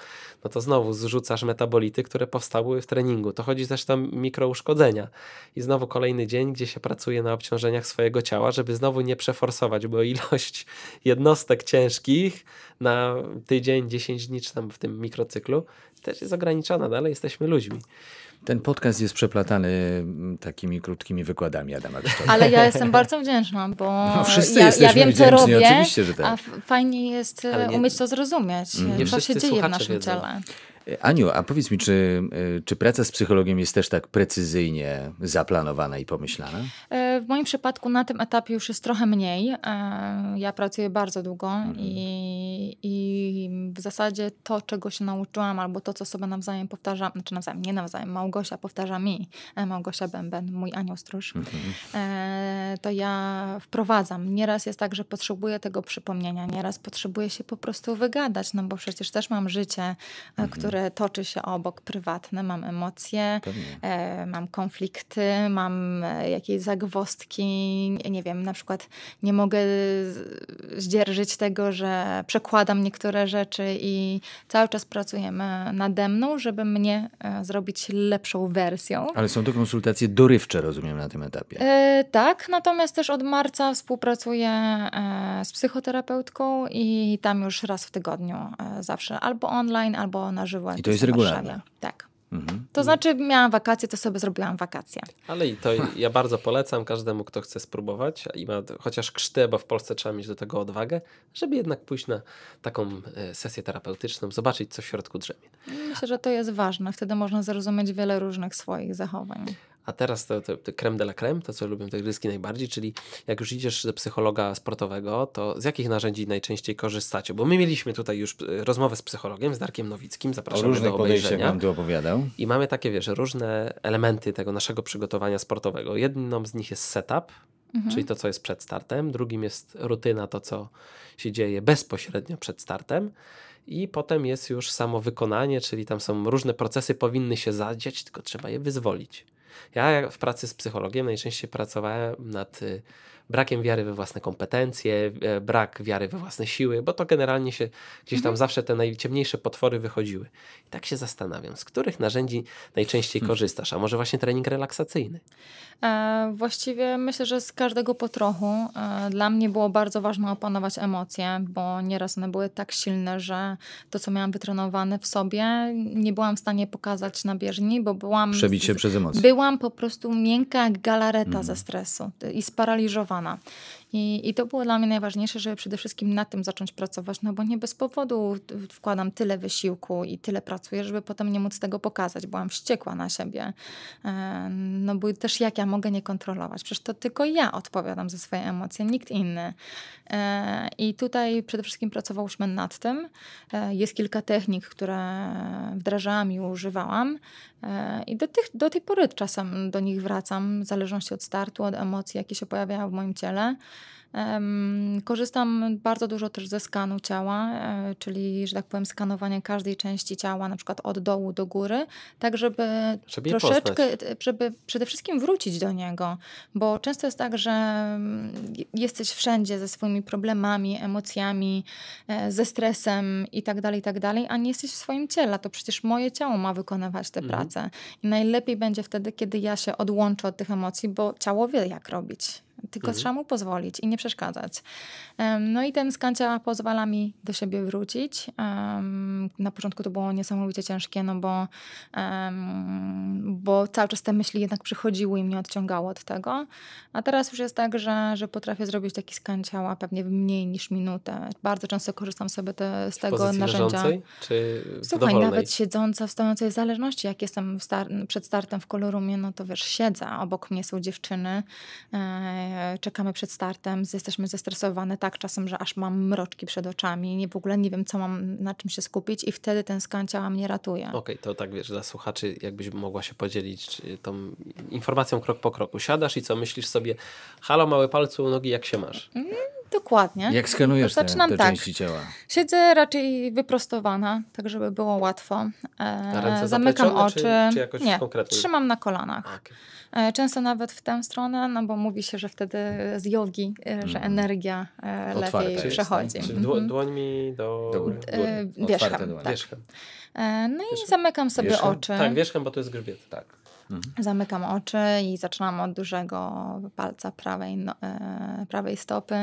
no to znowu zrzucasz metabolity, które powstały w treningu. To chodzi też o mikrouszkodzenia. I znowu kolejny dzień, gdzie się pracuje na obciążeniach swojego ciała, żeby znowu nie przeforsować, bo ilość jednostek ciężkich na tydzień, 10 dni, czy tam w tym mikrocyklu też jest ograniczona. Dalej jesteśmy ludźmi. Ten podcast jest przeplatany mm, takimi krótkimi wykładami Adama Ale ja jestem bardzo wdzięczna, bo no, wszyscy ja, ja wiem, co robię, oczywiście, że tak. a fajnie jest e, nie, umieć to zrozumieć, co się dzieje w naszym wiedzą. ciele. Aniu, a powiedz mi, czy, y, czy praca z psychologiem jest też tak precyzyjnie zaplanowana i pomyślana? E, w moim przypadku na tym etapie już jest trochę mniej. E, ja pracuję bardzo długo mhm. i, i w zasadzie to, czego się nauczyłam, albo to, co sobie nawzajem powtarzam, znaczy nawzajem, nie nawzajem, Małgosia powtarza mi, e, Małgosia Bęben, mój anioł stróż, mhm. to ja wprowadzam. Nieraz jest tak, że potrzebuję tego przypomnienia, nieraz potrzebuję się po prostu wygadać, no bo przecież też mam życie, mhm. które które toczy się obok, prywatne. Mam emocje, e, mam konflikty, mam e, jakieś zagwostki. Nie wiem, na przykład nie mogę zdzierżyć tego, że przekładam niektóre rzeczy i cały czas pracujemy nade mną, żeby mnie e, zrobić lepszą wersją. Ale są to konsultacje dorywcze, rozumiem, na tym etapie. E, tak, natomiast też od marca współpracuję e, z psychoterapeutką i tam już raz w tygodniu e, zawsze albo online, albo na żywo byłam. I to jest regularne. Tak. Mhm. To znaczy, miałam wakacje, to sobie zrobiłam wakacje. Ale i to ja bardzo polecam każdemu, kto chce spróbować i ma chociaż krzty, bo w Polsce trzeba mieć do tego odwagę, żeby jednak pójść na taką e, sesję terapeutyczną, zobaczyć, co w środku drzemie. Myślę, że to jest ważne. Wtedy można zrozumieć wiele różnych swoich zachowań. A teraz to, to, to creme de la creme, to co lubią te gryzki najbardziej, czyli jak już idziesz do psychologa sportowego, to z jakich narzędzi najczęściej korzystacie? Bo my mieliśmy tutaj już e, rozmowę z psychologiem, z Darkiem Nowickim, zapraszamy do obejrzenia. Wam tu opowiadam. I mamy takie, wiesz, różne elementy tego naszego przygotowania sportowego. Jedną z nich jest setup, Mhm. czyli to, co jest przed startem. Drugim jest rutyna, to, co się dzieje bezpośrednio przed startem. I potem jest już samo wykonanie, czyli tam są różne procesy, powinny się zadziać, tylko trzeba je wyzwolić. Ja w pracy z psychologiem najczęściej pracowałem nad y, brakiem wiary we własne kompetencje, e, brak wiary we własne siły, bo to generalnie się gdzieś tam mhm. zawsze te najciemniejsze potwory wychodziły. I tak się zastanawiam, z których narzędzi najczęściej mhm. korzystasz, a może właśnie trening relaksacyjny? E, właściwie myślę, że z każdego po trochu. E, dla mnie było bardzo ważne opanować emocje, bo nieraz one były tak silne, że to, co miałam wytrenowane w sobie, nie byłam w stanie pokazać na bieżni, bo byłam... Przebić się przez emocje. Byłam po prostu miękka jak galareta mhm. ze stresu i sparaliżowana な I, I to było dla mnie najważniejsze, żeby przede wszystkim na tym zacząć pracować, no bo nie bez powodu wkładam tyle wysiłku i tyle pracuję, żeby potem nie móc tego pokazać. Byłam wściekła na siebie. E, no bo też jak ja mogę nie kontrolować? Przecież to tylko ja odpowiadam za swoje emocje, nikt inny. E, I tutaj przede wszystkim pracowałyśmy nad tym. E, jest kilka technik, które wdrażałam i używałam. I do, tych, do tej pory czasem do nich wracam, w zależności od startu, od emocji, jakie się pojawiają w moim ciele. Korzystam bardzo dużo też ze skanu ciała, e, czyli, że tak powiem, skanowanie każdej części ciała, na przykład od dołu do góry, tak żeby, żeby troszeczkę, e, żeby przede wszystkim wrócić do niego, bo często jest tak, że mm, jesteś wszędzie ze swoimi problemami, emocjami, e, ze stresem i tak dalej, i tak dalej, a nie jesteś w swoim ciele. To przecież moje ciało ma wykonywać tę mhm. pracę. I najlepiej będzie wtedy, kiedy ja się odłączę od tych emocji, bo ciało wie, jak robić. Tylko mhm. trzeba mu pozwolić i nie przeszkadzać. No i ten skancia pozwala mi do siebie wrócić. Na początku to było niesamowicie ciężkie, no bo, bo cały czas te myśli jednak przychodziły i mnie odciągało od tego. A teraz już jest tak, że, że potrafię zrobić taki skan ciała pewnie w mniej niż minutę. Bardzo często korzystam sobie te, z tego narzędzia. Czy Słuchaj, dowolnej? nawet siedząca, stojącej w zależności, jak jestem star przed startem w kolorumie, no to wiesz, siedzę, obok mnie są dziewczyny e, E, czekamy przed startem, jesteśmy zestresowane tak czasem, że aż mam mroczki przed oczami, nie w ogóle nie wiem, co mam, na czym się skupić i wtedy ten skan ciała mnie ratuje. Okej, okay, to tak wiesz, dla słuchaczy jakbyś mogła się podzielić tą informacją krok po kroku. Siadasz i co, myślisz sobie, halo mały palcu nogi, jak się masz? Mm Dokładnie. Jak skanujesz to zaczynam te, te tak. części ciała? Siedzę raczej wyprostowana, tak żeby było łatwo. E, zamykam oczy. Czy, czy Nie, konkretnie? trzymam na kolanach. Okay. E, często nawet w tę stronę, no bo mówi się, że wtedy z jogi, e, że mhm. energia e, lepiej przechodzi. Czyli dło, mhm. dłońmi do, góry. E, wierzchem, tak. E, no i wierzchem. zamykam sobie wierzchem? oczy. Tak, wierzchem, bo to jest grzbiet, tak. Mhm. Zamykam oczy i zaczynam od dużego palca prawej, no, e, prawej stopy.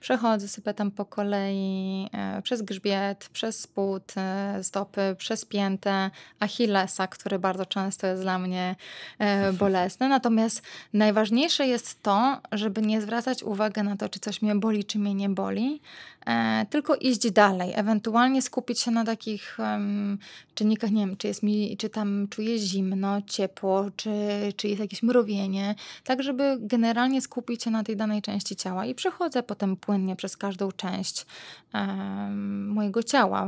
Przechodzę sobie tam po kolei e, przez grzbiet, przez spód e, stopy, przez piętę, achillesa, który bardzo często jest dla mnie e, bolesny. Natomiast najważniejsze jest to, żeby nie zwracać uwagi na to, czy coś mnie boli, czy mnie nie boli, E, tylko iść dalej, ewentualnie skupić się na takich um, czynnikach, nie wiem, czy jest mi, czy tam czuję zimno, ciepło, czy, czy jest jakieś mrowienie, tak żeby generalnie skupić się na tej danej części ciała i przechodzę potem płynnie przez każdą część um, mojego ciała.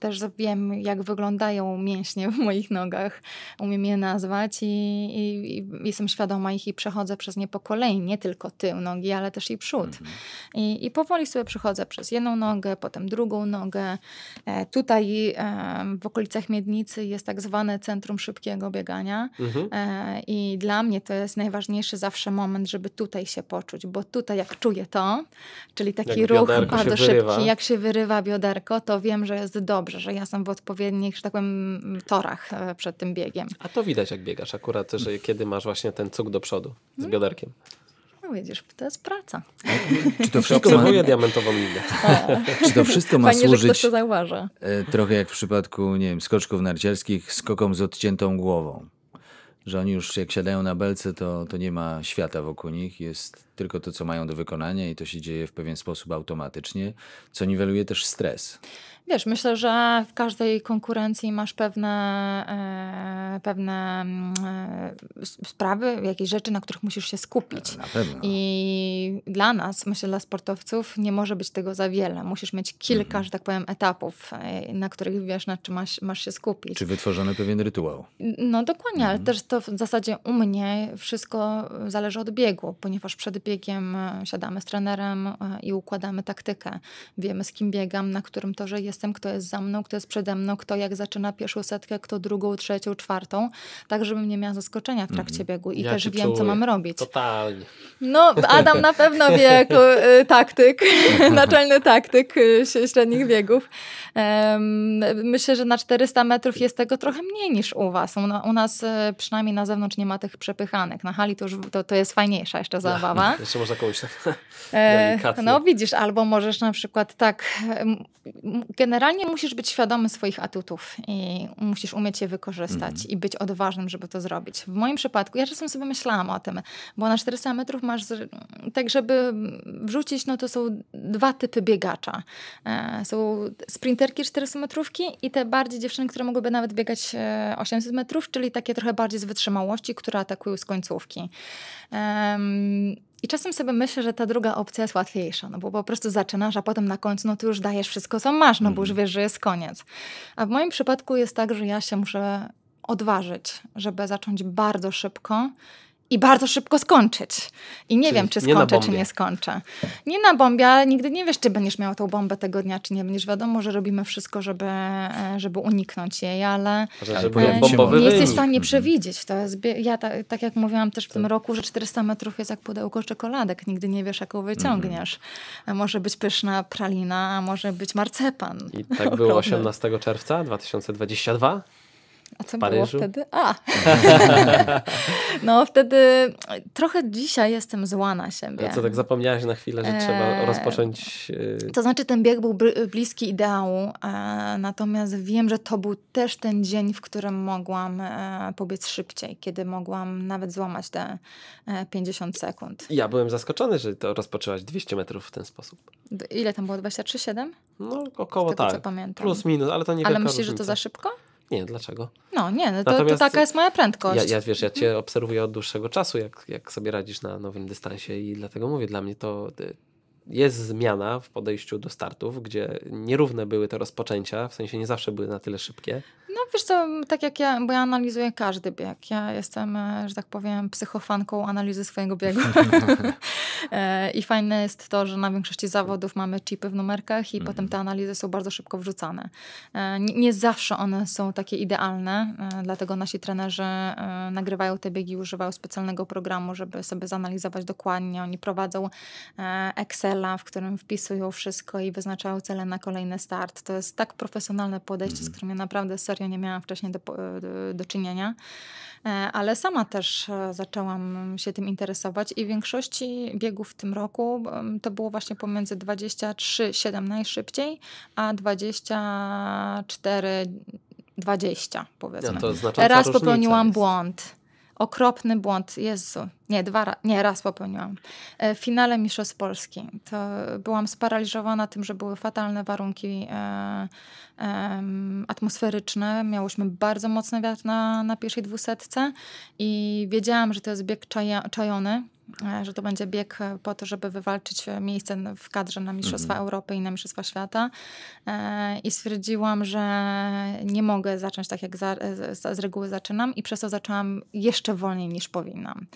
Też wiem, jak wyglądają mięśnie w moich nogach, umiem je nazwać i, i, i jestem świadoma ich i przechodzę przez nie po kolei, nie tylko tył nogi, ale też i przód. Mhm. I, I powoli sobie przechodzę przez jedną nogę, potem drugą nogę. E, tutaj e, w okolicach Miednicy jest tak zwane Centrum Szybkiego Biegania mhm. E, i dla mnie to jest najważniejszy zawsze moment, żeby tutaj się poczuć, bo tutaj jak czuję to, czyli taki jak ruch bardzo szybki, wyrywa. jak się wyrywa bioderko, to wiem, że jest dobrze, że ja jestem w odpowiednich, że tak powiem, torach przed tym biegiem. A to widać jak biegasz akurat, że kiedy masz właśnie ten cuk do przodu z bioderkiem. No widzisz, to jest praca. Czy to wszystko ma... diamentową linię. Czy to wszystko ma Fajnie, służyć to zauważa. E, trochę jak w przypadku, nie wiem, skoczków narciarskich, skokom z odciętą głową. Że oni już jak siadają na belce, to, to nie ma świata wokół nich, jest tylko to, co mają do wykonania i to się dzieje w pewien sposób automatycznie, co niweluje też stres. Wiesz, myślę, że w każdej konkurencji masz pewne, e, pewne mm, e, sprawy, jakieś rzeczy, na których musisz się skupić. Na pewno. I dla nas, myślę, dla sportowców nie może być tego za wiele. Musisz mieć kilka, mhm. że tak powiem, etapów, e, na których wiesz, na czym masz, masz się skupić. Czy wytworzony pewien rytuał. No dokładnie, ale mhm. też to w zasadzie u mnie wszystko zależy od biegu, ponieważ przed biegiem biegiem e, siadamy z trenerem e, i układamy taktykę. Wiemy z kim biegam, na którym torze jestem, kto jest za mną, kto jest przede mną, kto jak zaczyna pierwszą setkę, kto drugą, trzecią, czwartą, tak żebym nie miała zaskoczenia w trakcie mhm. biegu i ja też wiem, czuję. co mam robić. Totalnie. No, Adam na pewno wie jako e, taktyk, naczelny taktyk średnich biegów. Myślę, że na 400 metrów jest tego trochę mniej niż u Was. U nas przynajmniej na zewnątrz nie ma tych przepychanek. Na hali to już to, to jest fajniejsza jeszcze zabawa. Jeszcze można kogoś tak e, No widzisz, albo możesz na przykład tak, generalnie musisz być świadomy swoich atutów i musisz umieć je wykorzystać mm. i być odważnym, żeby to zrobić. W moim przypadku, ja czasem sobie myślałam o tym, bo na 400 metrów masz, tak żeby wrzucić, no to są dwa typy biegacza. E, są sprinterki 400 metrówki i te bardziej dziewczyny, które mogłyby nawet biegać 800 e, metrów, czyli takie trochę bardziej z wytrzymałości, które atakują z końcówki. I czasem sobie myślę, że ta druga opcja jest łatwiejsza, no bo po prostu zaczynasz, a potem na końcu no to już dajesz wszystko, co masz, no bo już mhm. wiesz, że jest koniec. A w moim przypadku jest tak, że ja się muszę odważyć, żeby zacząć bardzo szybko i bardzo szybko skończyć. I nie Czyli wiem, czy skończę, nie czy nie skończę. Nie na bombie, ale nigdy nie wiesz, czy będziesz miał tą bombę tego dnia, czy nie będziesz. Wiadomo, że robimy wszystko, żeby, e, żeby uniknąć jej, ale e, żeby nie, nie jesteś w stanie przewidzieć. To jest, ja ta, tak jak mówiłam też w tym tak. roku, że 400 metrów jest jak pudełko czekoladek. Nigdy nie wiesz, jaką wyciągniesz. Mhm. Może być pyszna pralina, a może być marcepan. I tak było 18 czerwca 2022. A co Paryżu? było wtedy? A! no wtedy trochę dzisiaj jestem zła na siebie. No co, tak zapomniałaś na chwilę, że trzeba e, rozpocząć... Y, to znaczy ten bieg był bliski ideału, e, natomiast wiem, że to był też ten dzień, w którym mogłam e, pobiec szybciej, kiedy mogłam nawet złamać te 50 sekund. Ja byłem zaskoczony, że to rozpoczęłaś 200 metrów w ten sposób. Ile tam było? 23,7? No około tego, tak. Plus minus, ale to nie Ale myślisz, różnica. że to za szybko? Nie, dlaczego? No nie, no to, to, taka jest moja prędkość. Ja, ja wiesz, ja cię obserwuję od dłuższego czasu, jak, jak sobie radzisz na nowym dystansie i dlatego mówię, dla mnie to y, jest zmiana w podejściu do startów, gdzie nierówne były te rozpoczęcia, w sensie nie zawsze były na tyle szybkie. No wiesz co, tak jak ja, bo ja analizuję każdy bieg. Ja jestem, e, że tak powiem, psychofanką analizy swojego biegu. E, I fajne jest to, że na większości zawodów mamy chipy w numerkach i mm. potem te mhm. analizy są bardzo szybko wrzucane. E, nie zawsze one są takie idealne, dlatego nasi trenerzy nagrywają te biegi, używają specjalnego programu, żeby sobie zanalizować dokładnie. Oni prowadzą Excela, w którym wpisują wszystko i wyznaczają cele na kolejny start. To jest tak profesjonalne podejście, mm. z mhm. którym ja naprawdę serio serio nie miałam wcześniej do, do, czynienia, e, ale sama też e, zaczęłam się tym interesować i w większości biegów w tym roku to było właśnie pomiędzy 23,7 najszybciej, a 24 20 powiedzmy. No to Raz popełniłam błąd. Okropny błąd. Jezu, nie, dwa, nie, raz popełniłam. E, w finale Mistrzostw Polski. To byłam sparaliżowana tym, że były fatalne warunki e, e, atmosferyczne. Miałyśmy bardzo mocny wiatr na, na pierwszej dwusetce i wiedziałam, że to jest bieg czaja, czajony e, że to będzie bieg e, po to, żeby wywalczyć miejsce w kadrze na Mistrzostwa mm Europy i na Mistrzostwa Świata. I stwierdziłam, że nie mogę zacząć tak, jak za, z, reguły zaczynam, i przez to zaczęłam jeszcze wolniej niż powinnam.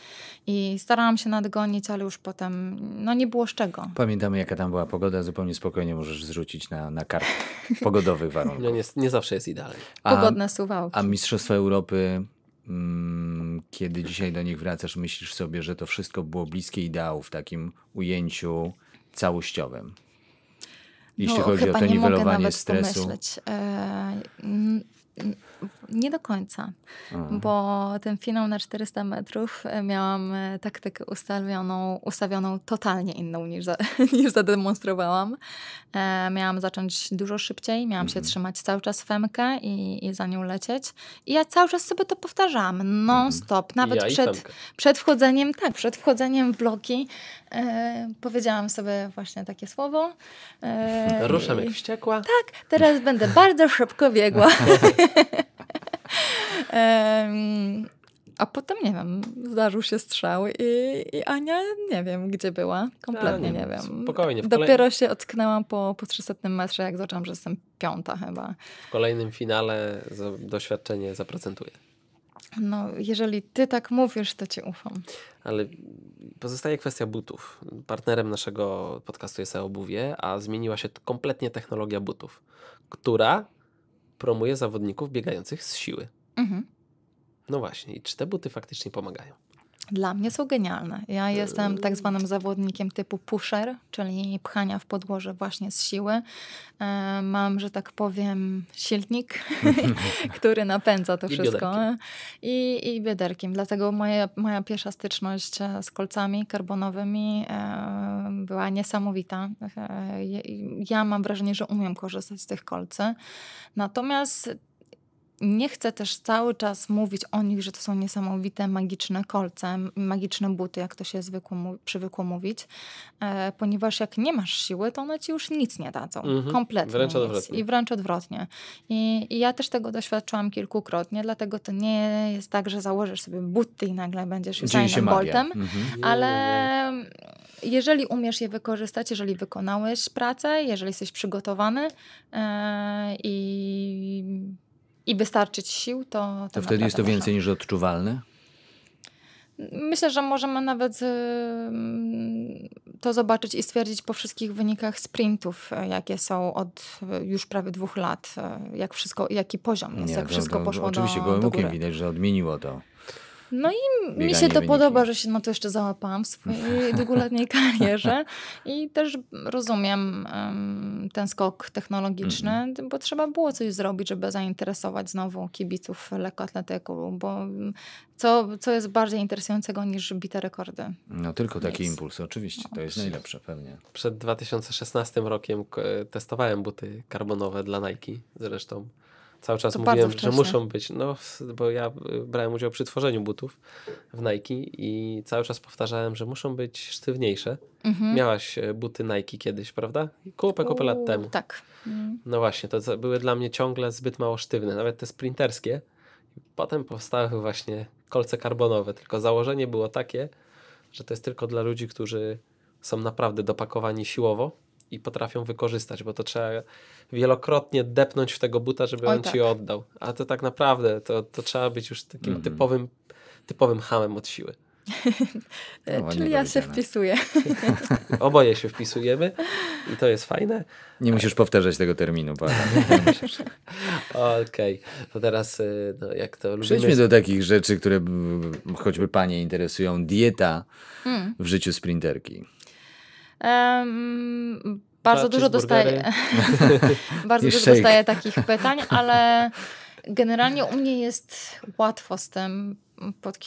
I starałam się nadgonić, ale już potem no nie było z czego. Pamiętamy, jaka tam była pogoda, zupełnie spokojnie możesz zrzucić na, na kartę pogodowych warunków. No nie, nie zawsze jest idealnie. A, Pogodne suwałki. A Mistrzostwa Europy, mm, kiedy dzisiaj do nich wracasz, myślisz sobie, że to wszystko było bliskie ideału w takim ujęciu całościowym? Jeśli no, chodzi o to niwelowanie stresu. Pomyśleć. E, yy, yy nie do końca, Aha. Mm. bo ten finał na 400 metrów e, miałam e, taktykę ustawioną, ustawioną totalnie inną niż, za, niż zademonstrowałam. E, miałam zacząć dużo szybciej, miałam mhm. się trzymać cały czas femkę i, i za nią lecieć. I ja cały czas sobie to powtarzam, non-stop, mhm. nawet ja przed, przed wchodzeniem, tak, przed wchodzeniem w bloki e, powiedziałam sobie właśnie takie słowo. E, Ruszam i, jak wściekła. Tak, teraz będę bardzo szybko biegła. A potem, nie wiem, zdarzył się strzał i, i Ania nie wiem, gdzie była. Kompletnie nie, tak, nie, wiem. Spokojnie. Dopiero kolej... się ocknęłam po, po 300 metrze, jak zaczęłam, że jestem piąta chyba. W kolejnym finale doświadczenie zaprezentuję. No, jeżeli ty tak mówisz, to ci ufam. Ale pozostaje kwestia butów. Partnerem naszego podcastu jest e obuwie a zmieniła się kompletnie technologia butów, która promuje zawodników biegających z siły. Mhm. No właśnie, i czy te buty faktycznie pomagają? dla mnie są genialne. Ja jestem eee. tak zwanym zawodnikiem typu pusher, czyli pchania w podłoże właśnie z siły. Eee, mam, że tak powiem, silnik, który napędza to I wszystko. I, I bioderkiem. Dlatego moja, moja pierwsza styczność e, z kolcami karbonowymi e, była niesamowita. E, ja mam wrażenie, że umiem korzystać z tych kolcy. Natomiast nie chcę też cały czas mówić o nich, że to są niesamowite magiczne kolce, magiczne buty, jak to się zwykło, przywykło mówić, e, ponieważ jak nie masz siły, to one ci już nic nie dadzą. Mhm. Kompletnie. Wręcz odwrotnie. I wręcz odwrotnie. I, I, ja też tego doświadczyłam kilkukrotnie, dlatego to nie jest tak, że założysz sobie buty i nagle będziesz Usainem Boltem, mhm. ale jeżeli umiesz je wykorzystać, jeżeli wykonałeś pracę, jeżeli jesteś przygotowany e, i i wystarczyć sił, to. To, to wtedy jest to więcej niż odczuwalne? Myślę, że możemy nawet to zobaczyć i stwierdzić po wszystkich wynikach sprintów, e, jakie są od e, już prawie dwóch lat, e, jak wszystko, jaki poziom jest, Nie, jak to, wszystko to, poszło oczywiście do Oczywiście gołym okiem widać, że odmieniło to. No i mi się to podoba, że się na to jeszcze załapałam w swojej długoletniej karierze i też rozumiem um, ten skok technologiczny, mm -hmm. bo trzeba było coś zrobić, żeby zainteresować znowu kibiców lekkoatletyku, bo co, co jest bardziej interesującego niż bite rekordy? No tylko taki Więc. impuls, oczywiście, to jest no, najlepsze pewnie. Przed 2016 rokiem testowałem buty karbonowe dla Nike zresztą. Cały czas to mówiłem, że muszą być, no bo ja y, brałem udział przy tworzeniu butów w Nike i cały czas powtarzałem, że muszą być sztywniejsze. Mhm. Miałaś e, buty Nike kiedyś, prawda? Kupę, kupę lat temu. Tak. Mm. No właśnie, to były dla mnie ciągle zbyt mało sztywne, nawet te sprinterskie. Potem powstały właśnie kolce karbonowe, tylko założenie było takie, że to jest tylko dla ludzi, którzy są naprawdę dopakowani siłowo i potrafią wykorzystać, bo to trzeba wielokrotnie depnąć w tego buta, żeby Oj, on tak. ci oddał. A to tak naprawdę, to, to trzeba być już takim mm -hmm. typowym, typowym hamem od siły. No, Czyli ja się wpisuję. Oboje się wpisujemy i to jest fajne. Nie musisz powtarzać tego terminu, Okej, okay. to teraz y, no, jak to lubimy... Przejdźmy do takich rzeczy, które choćby panie interesują. Dieta mm. w życiu sprinterki. Um, bardzo dużo dostaję, bardzo dużo dostaję takich pytań, ale generalnie u mnie jest łatwo z tym, pod,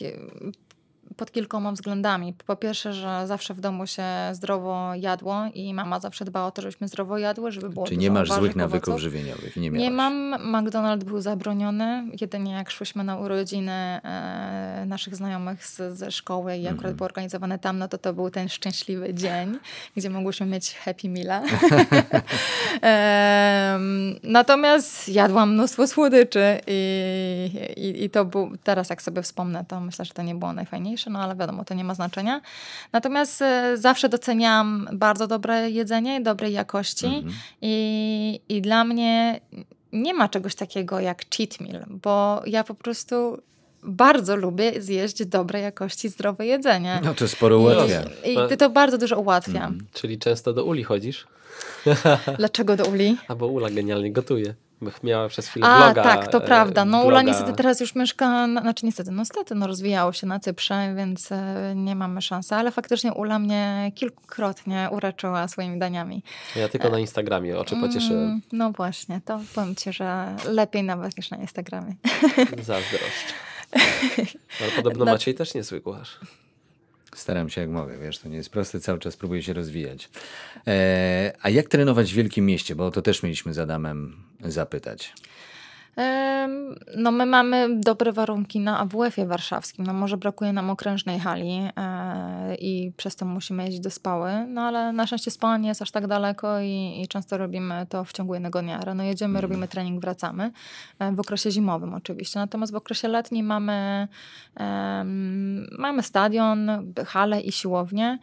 pod kilkoma względami. Po pierwsze, że zawsze w domu się zdrowo jadło i mama zawsze dbała o to, żebyśmy zdrowo jadły, żeby było Czy nie masz złych nawyków owoców. żywieniowych? Nie, nie mam. McDonald's był zabroniony. Jedynie jak szłyśmy na urodziny e, naszych znajomych z, ze szkoły i akurat mm było organizowane tam, no to to był ten szczęśliwy dzień, gdzie mogłyśmy mieć happy meal'a. e, natomiast jadłam mnóstwo słodyczy i, i, i to był, teraz jak sobie wspomnę, to myślę, że to nie było najfajniejsze no ale wiadomo, to nie ma znaczenia. Natomiast e, zawsze doceniam bardzo dobre jedzenie, dobrej jakości mhm. i, i dla mnie nie ma czegoś takiego jak cheat meal, bo ja po prostu bardzo lubię zjeść dobrej jakości zdrowe jedzenie. No to sporo ułatwia. I, i to bardzo dużo ułatwia. Mhm. Czyli często do uli chodzisz? Dlaczego do uli? A bo ula genialnie gotuje miała przez chwilę A, bloga. tak, to e, prawda. No bloga. Ula niestety teraz już mieszka, znaczy niestety, no niestety, no rozwijało się na Cyprze, więc e, nie mamy szansy, ale faktycznie Ula mnie kilkukrotnie uraczyła swoimi daniami. Ja tylko e, na Instagramie oczy pocieszyłem. Mm, no właśnie, to powiem ci, że lepiej nawet niż na Instagramie. Zazdrość. Ale podobno no. Maciej też nie głucharz. Staram się jak mogę, wiesz, to nie jest proste, cały czas próbuję się rozwijać. E, a jak trenować w wielkim mieście? Bo o to też mieliśmy z Adamem zapytać. No my mamy dobre warunki na AWF-ie warszawskim. No może brakuje nam okrężnej hali e, i przez to musimy jeździć do spały, no ale na szczęście spała nie jest aż tak daleko i, i często robimy to w ciągu jednego dnia. Rano jedziemy, mm. robimy trening, wracamy. E, w okresie zimowym oczywiście. Natomiast w okresie letnim mamy, mamy stadion, hale i siłownię.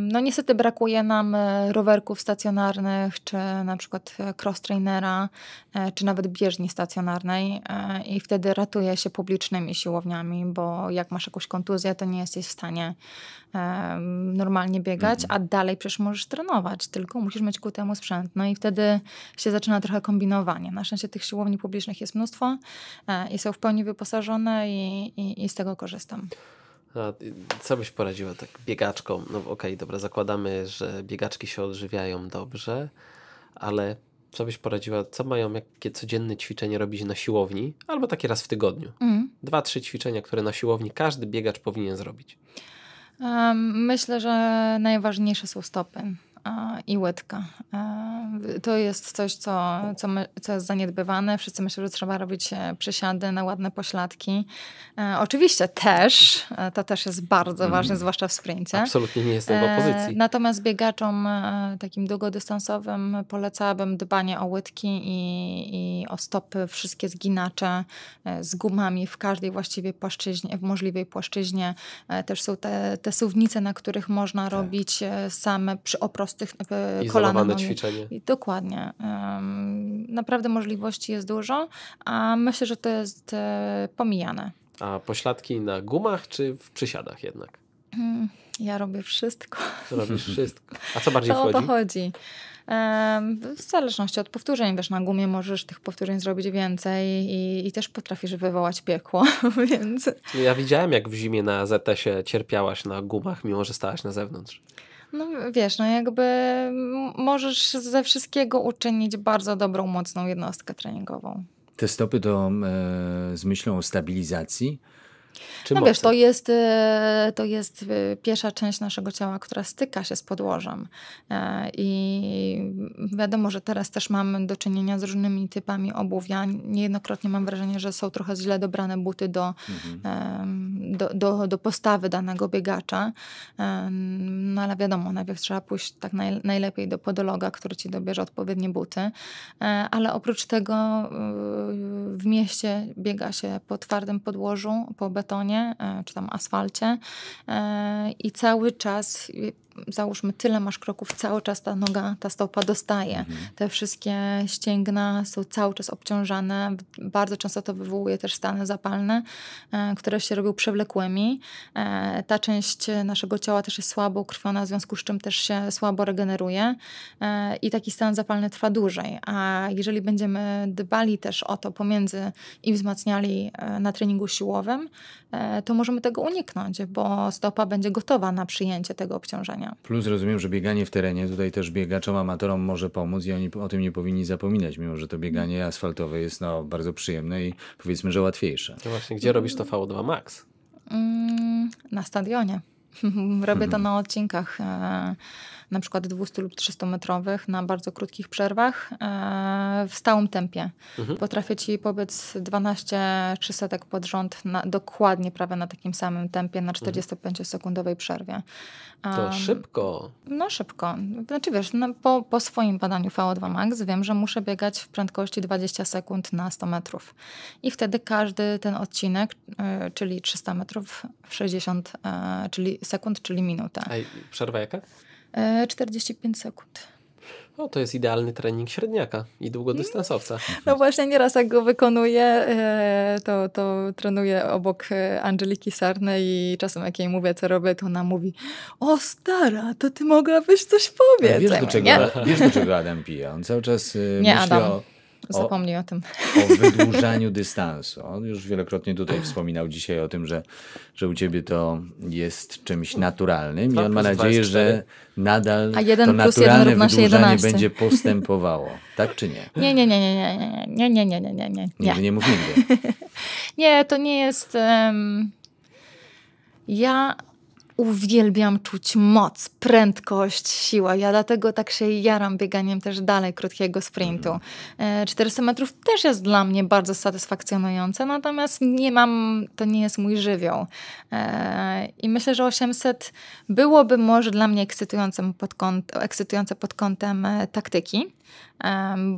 no niestety brakuje nam e, rowerków stacjonarnych, czy na przykład cross trainera, czy nawet bieżni też stacjonarnej e, i wtedy ratuje się publicznymi siłowniami, bo jak masz jakąś kontuzję, to nie jesteś w stanie e, normalnie biegać, mhm. a dalej przecież możesz trenować, tylko musisz mieć ku temu sprzęt. No i wtedy się zaczyna trochę kombinowanie. Na szczęście tych siłowni publicznych jest mnóstwo e, i są w pełni wyposażone i, i, i z tego korzystam. A co byś poradziła tak biegaczkom? No okej, okay, dobra, zakładamy, że biegaczki się odżywiają dobrze, ale co byś poradziła, co mają, jakie codzienne ćwiczenie robić na siłowni, albo takie raz w tygodniu? Mm. Dwa, trzy ćwiczenia, które na siłowni każdy biegacz powinien zrobić. myślę, że najważniejsze są stopy i łydka. E, to jest coś, co, co, my, co jest zaniedbywane. Wszyscy myślą, że trzeba robić e, przysiady na ładne pośladki. E, oczywiście też, to też jest bardzo mhm. ważne, mm. zwłaszcza w sprincie. Absolutnie nie jestem w opozycji. Natomiast biegaczom takim długodystansowym polecałabym dbanie o łydki i, i o stopy, wszystkie zginacze z gumami w każdej właściwie płaszczyźnie, w możliwej płaszczyźnie. Też są te, te suwnice, na których można tak. robić same przy oprostu prostych y, e, kolana. ćwiczenie. I dokładnie. naprawdę możliwości jest dużo, a myślę, że to jest e, pomijane. A pośladki na gumach czy w przysiadach jednak? Mm, ja robię wszystko. Robisz wszystko. A co bardziej to wchodzi? O to chodzi. W zależności od powtórzeń, wiesz, na gumie możesz tych powtórzeń zrobić więcej i, i też potrafisz wywołać piekło, więc... Ja widziałem, jak w zimie na ZS-ie cierpiałaś na gumach, mimo że stałaś na zewnątrz. No wiesz, no jakby możesz ze wszystkiego uczynić bardzo dobrą, mocną jednostkę treningową. Te stopy to e, z myślą o stabilizacji? Czy no wiesz, to jest, e, to jest e, pierwsza część naszego ciała, która styka się z podłożem. E, I wiadomo, że teraz też mamy do czynienia z różnymi typami obuwia. Niejednokrotnie mam wrażenie, że są trochę źle dobrane buty do mhm do, do, do postawy danego biegacza. No ale wiadomo, najpierw trzeba pójść tak naj, najlepiej do podologa, który ci dobierze odpowiednie buty. E, ale oprócz tego y, w mieście biega się po twardym podłożu, po betonie e, czy tam asfalcie e, i cały czas załóżmy tyle masz kroków, cały czas ta noga, ta stopa dostaje. Mhm. Te wszystkie ścięgna są cały czas obciążane. Bardzo często to wywołuje też stany zapalne, e, które się robią przewlekłymi. E, ta część naszego ciała też jest słabo ukrwiona, w związku z czym też się słabo regeneruje e, i taki stan zapalny trwa dłużej. A jeżeli będziemy dbali też o to pomiędzy i wzmacniali na treningu siłowym, E, to możemy tego uniknąć, bo stopa będzie gotowa na przyjęcie tego obciążenia. Plus rozumiem, że bieganie w terenie tutaj też biegaczom, amatorom może pomóc i oni o tym nie powinni zapominać, mimo że to bieganie asfaltowe jest no, bardzo przyjemne i powiedzmy, że łatwiejsze. To no właśnie, gdzie robisz to v 2 Max? Mm, na stadionie. Robię to na odcinkach e, na przykład 200 lub 300 metrowych na bardzo krótkich przerwach e, w stałym tempie. Mhm. Potrafię ci pobiec 12 czy setek pod rząd na, dokładnie prawie na takim samym tempie na 45-sekundowej mhm. przerwie. To szybko. No szybko. Znaczy wiesz, no, po, po swoim badaniu VO2 max wiem, że muszę biegać w prędkości 20 sekund na 100 metrów. I wtedy każdy ten odcinek, y, czyli 300 metrów w 60 y, e, czyli sekund, czyli minutę. A przerwa jaka? 45 e, sekund. No to jest idealny trening średniaka i długodystansowca. Mm. No właśnie, nieraz jak go wykonuję, e, to, to trenuję obok e, Angeliki Sarny i czasem jak jej mówię, co robię, to ona mówi o stara, to ty mogłabyś coś powiedzieć. Wiesz, do czego, wiesz do czego Adam pije? On cały czas nie, myśli Adam. o... Zapomnij o, o tym. O wydłużaniu dystansu. On już wielokrotnie tutaj wspominał dzisiaj o tym, że, że u ciebie to jest czymś naturalnym i on ma nadzieję, że nadal A jeden to naturalne jeden wydłużanie będzie postępowało. Tak czy nie? Nie, nie, nie, nie, nie, nie, nie, nie, nie, nie, nie. Nigdy nie mów nigdy. nie, to nie jest... Um... Ja uwielbiam czuć moc, prędkość, siłę. Ja dlatego tak się jaram bieganiem też dalej krótkiego sprintu. 400 mhm. e, metrów też jest dla mnie bardzo satysfakcjonujące, natomiast nie mam, to nie jest mój żywioł. E, I myślę, że 800 byłoby może dla mnie ekscytujące pod, kąt, ekscytujące pod kątem e, taktyki,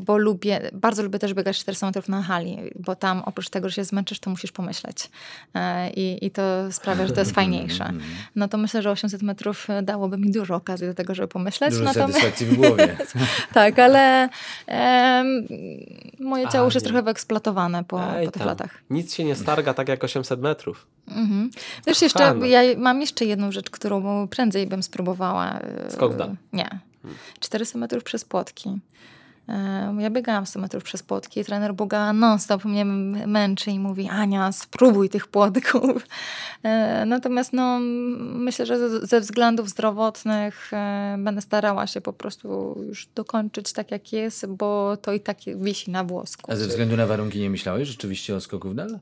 bo lubię, bardzo lubię też biegać 400 metrów na hali, bo tam oprócz tego, że się zmęczysz, to musisz pomyśleć e, i, i to sprawia, że to jest mhm, fajniejsze. Mhm. No to myślę, że 800 metrów dałoby mi dużo okazji do tego, żeby pomyśleć. Dużo Natomiast... No satysfakcji w głowie. tak, ale um, moje ciało już jest trochę wyeksploatowane po, po tych latach. Nic się nie starga tak jak 800 metrów. Mhm. Wiesz, jeszcze, ja mam jeszcze jedną rzecz, którą prędzej bym spróbowała. E, Skok w dal. Nie. 400 metrów przez płotki. Ja biegałam 100 metrów przez płotki i trener Boga non-stop mnie męczy i mówi Ania, spróbuj tych płotków. E, natomiast no, myślę, że ze względów zdrowotnych e, będę starała się po prostu już dokończyć tak jak jest, bo to i tak wisi na włosku. A ze względu na warunki nie myślałeś rzeczywiście o skoku w dal?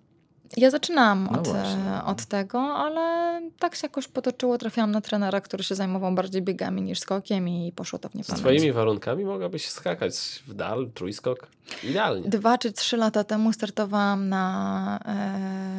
Ja zaczynałam no od, e, no. od, tego, ale tak się jakoś potoczyło. Trafiłam na trenera, który się zajmował bardziej biegami niż skokiem i poszło to w niepamięć. Z twoimi warunkami mogłabyś skakać w dal, trójskok? Idealnie. Dwa czy trzy lata temu startowałam na,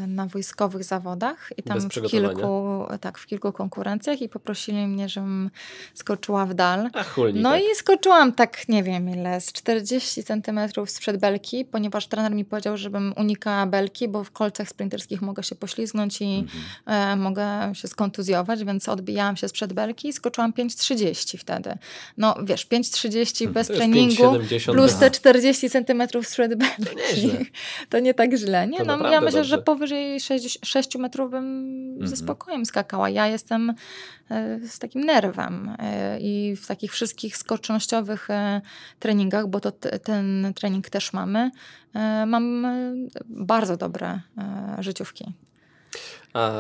e, na wojskowych zawodach i tam w kilku, tak, w kilku konkurencjach i poprosili mnie, żebym skoczyła w dal. Ach, chulni, no tak. i skoczyłam tak, nie wiem ile, z 40 centymetrów sprzed belki, ponieważ trener mi powiedział, żebym unikała belki, bo w kolce zawodach sprinterskich mogę się poślizgnąć i mhm. e, mogę się skontuzjować, więc odbijałam się z przedberki i skoczyłam 5,30 wtedy. No wiesz, 5,30 mhm, bez treningu plus te 40 centymetrów z przedberki. To, to nie tak źle, nie? no, ja myślę, dobrze. że powyżej 6, 6 metrów bym mhm. ze spokojem skakała. Ja jestem e, z takim nerwem e, i w takich wszystkich skocznościowych e, treningach, bo to ten trening też mamy, E, mam e, bardzo dobre e, życiówki. A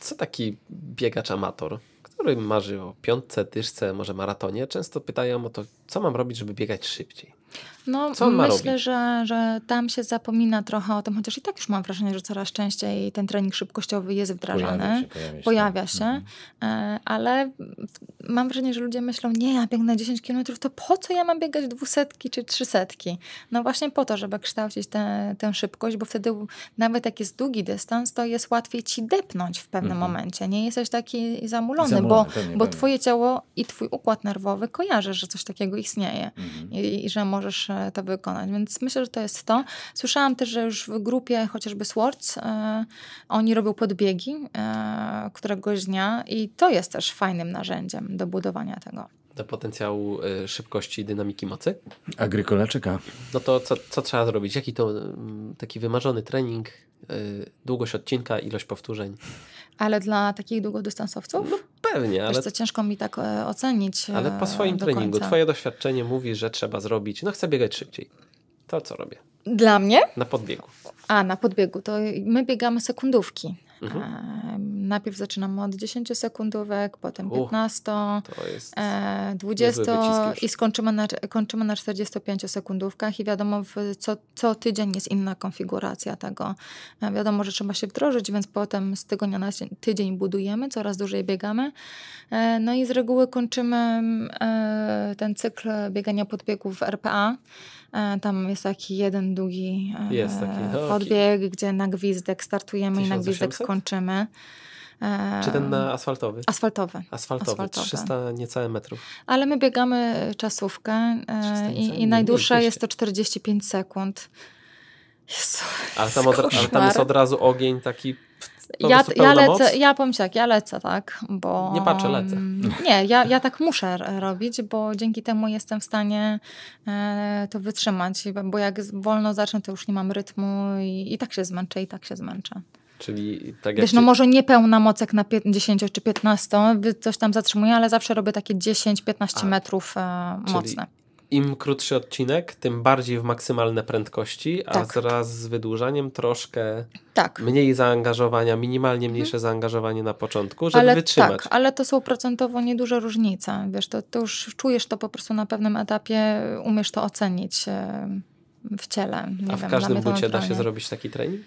co taki biegacz amator, który marzy o piątce, dyszce, może maratonie, często pytają o to, co mam robić, żeby biegać szybciej? No, myślę, że, że tam się zapomina trochę o tym, chociaż i tak już mam wrażenie, że coraz częściej ten trening szybkościowy jest wdrażany, pojawia się, pojawia się, mhm. E, ale mam wrażenie, że ludzie myślą, nie, ja biegnę 10 km, to po co ja mam biegać dwusetki czy trzysetki? No właśnie po to, żeby kształcić te, tę szybkość, bo wtedy nawet jak jest długi dystans, to jest łatwiej ci depnąć w pewnym mhm. momencie. Nie jesteś taki zamulony, zamulony bo, pewnie, bo pewnie. twoje ciało i twój układ nerwowy kojarzy, że coś takiego istnieje mhm. i, i że może możesz e, to wykonać. Więc myślę, że to jest to. Słyszałam też, że już w grupie chociażby Swords e, oni robią podbiegi e, któregoś dnia i to jest też fajnym narzędziem do budowania tego do potencjału szybkości i dynamiki mocy? Agrykolaczyka. No to co, co trzeba zrobić? Jaki to mm, taki wymarzony trening, długość odcinka, ilość powtórzeń? Ale dla takich długodystansowców? No, pewnie. Ale... Wiesz co, ciężko mi tak e, ocenić. E, ale po swoim treningu, końca. twoje doświadczenie mówi, że trzeba zrobić, no chcę biegać szybciej. To co robię? Dla mnie? Na podbiegu. A, na podbiegu. To my biegamy sekundówki. Mhm. E, najpierw zaczynam od 10 sekundówek, potem 15, o, e, 20 i skończymy na, kończymy na 45 sekundówkach i wiadomo, co, co tydzień jest inna konfiguracja tego. E, wiadomo, że trzeba się wdrożyć, więc potem z tygodnia na tydzień budujemy, coraz dłużej biegamy. E, no i z reguły kończymy e, ten cykl biegania podbiegów RPA. E, tam jest taki jeden długi e, jest taki, no, podbieg, okay. gdzie na gwizdek startujemy 1800? i na gwizdek kończymy. E, Czy ten na asfaltowy? Asfaltowy. Asfaltowy, asfaltowy. 300 niecałe metrów. Ale my biegamy czasówkę i, i najdłuższa jest to 45 sekund. Jezu, ale tam, od, ale tam jest od razu ogień taki ja, ja lecę, moc? ja powiem tak, ja lecę, tak, bo... Nie patrzę, lecę. Nie, ja, ja tak muszę robić, bo dzięki temu jestem w stanie e, to wytrzymać, bo jak wolno zacznę, to już nie mam rytmu i, i tak się zmęczę, i tak się zmęczę. Czyli tak jak Wiesz, no ci... może nie pełna mocek na 10 czy 15, coś tam zatrzymuję, ale zawsze robię takie 10-15 metrów e, mocne im krótszy odcinek, tym bardziej w maksymalne prędkości, a tak. wraz z wydłużaniem troszkę tak. mniej zaangażowania, minimalnie mniejsze mhm. zaangażowanie na początku, żeby ale wytrzymać. Tak, ale to są procentowo nieduże różnice. Wiesz, to, to już czujesz to po prostu na pewnym etapie, umiesz to ocenić w ciele. Nie a w wiem, każdym bucie da się zrobić taki trening?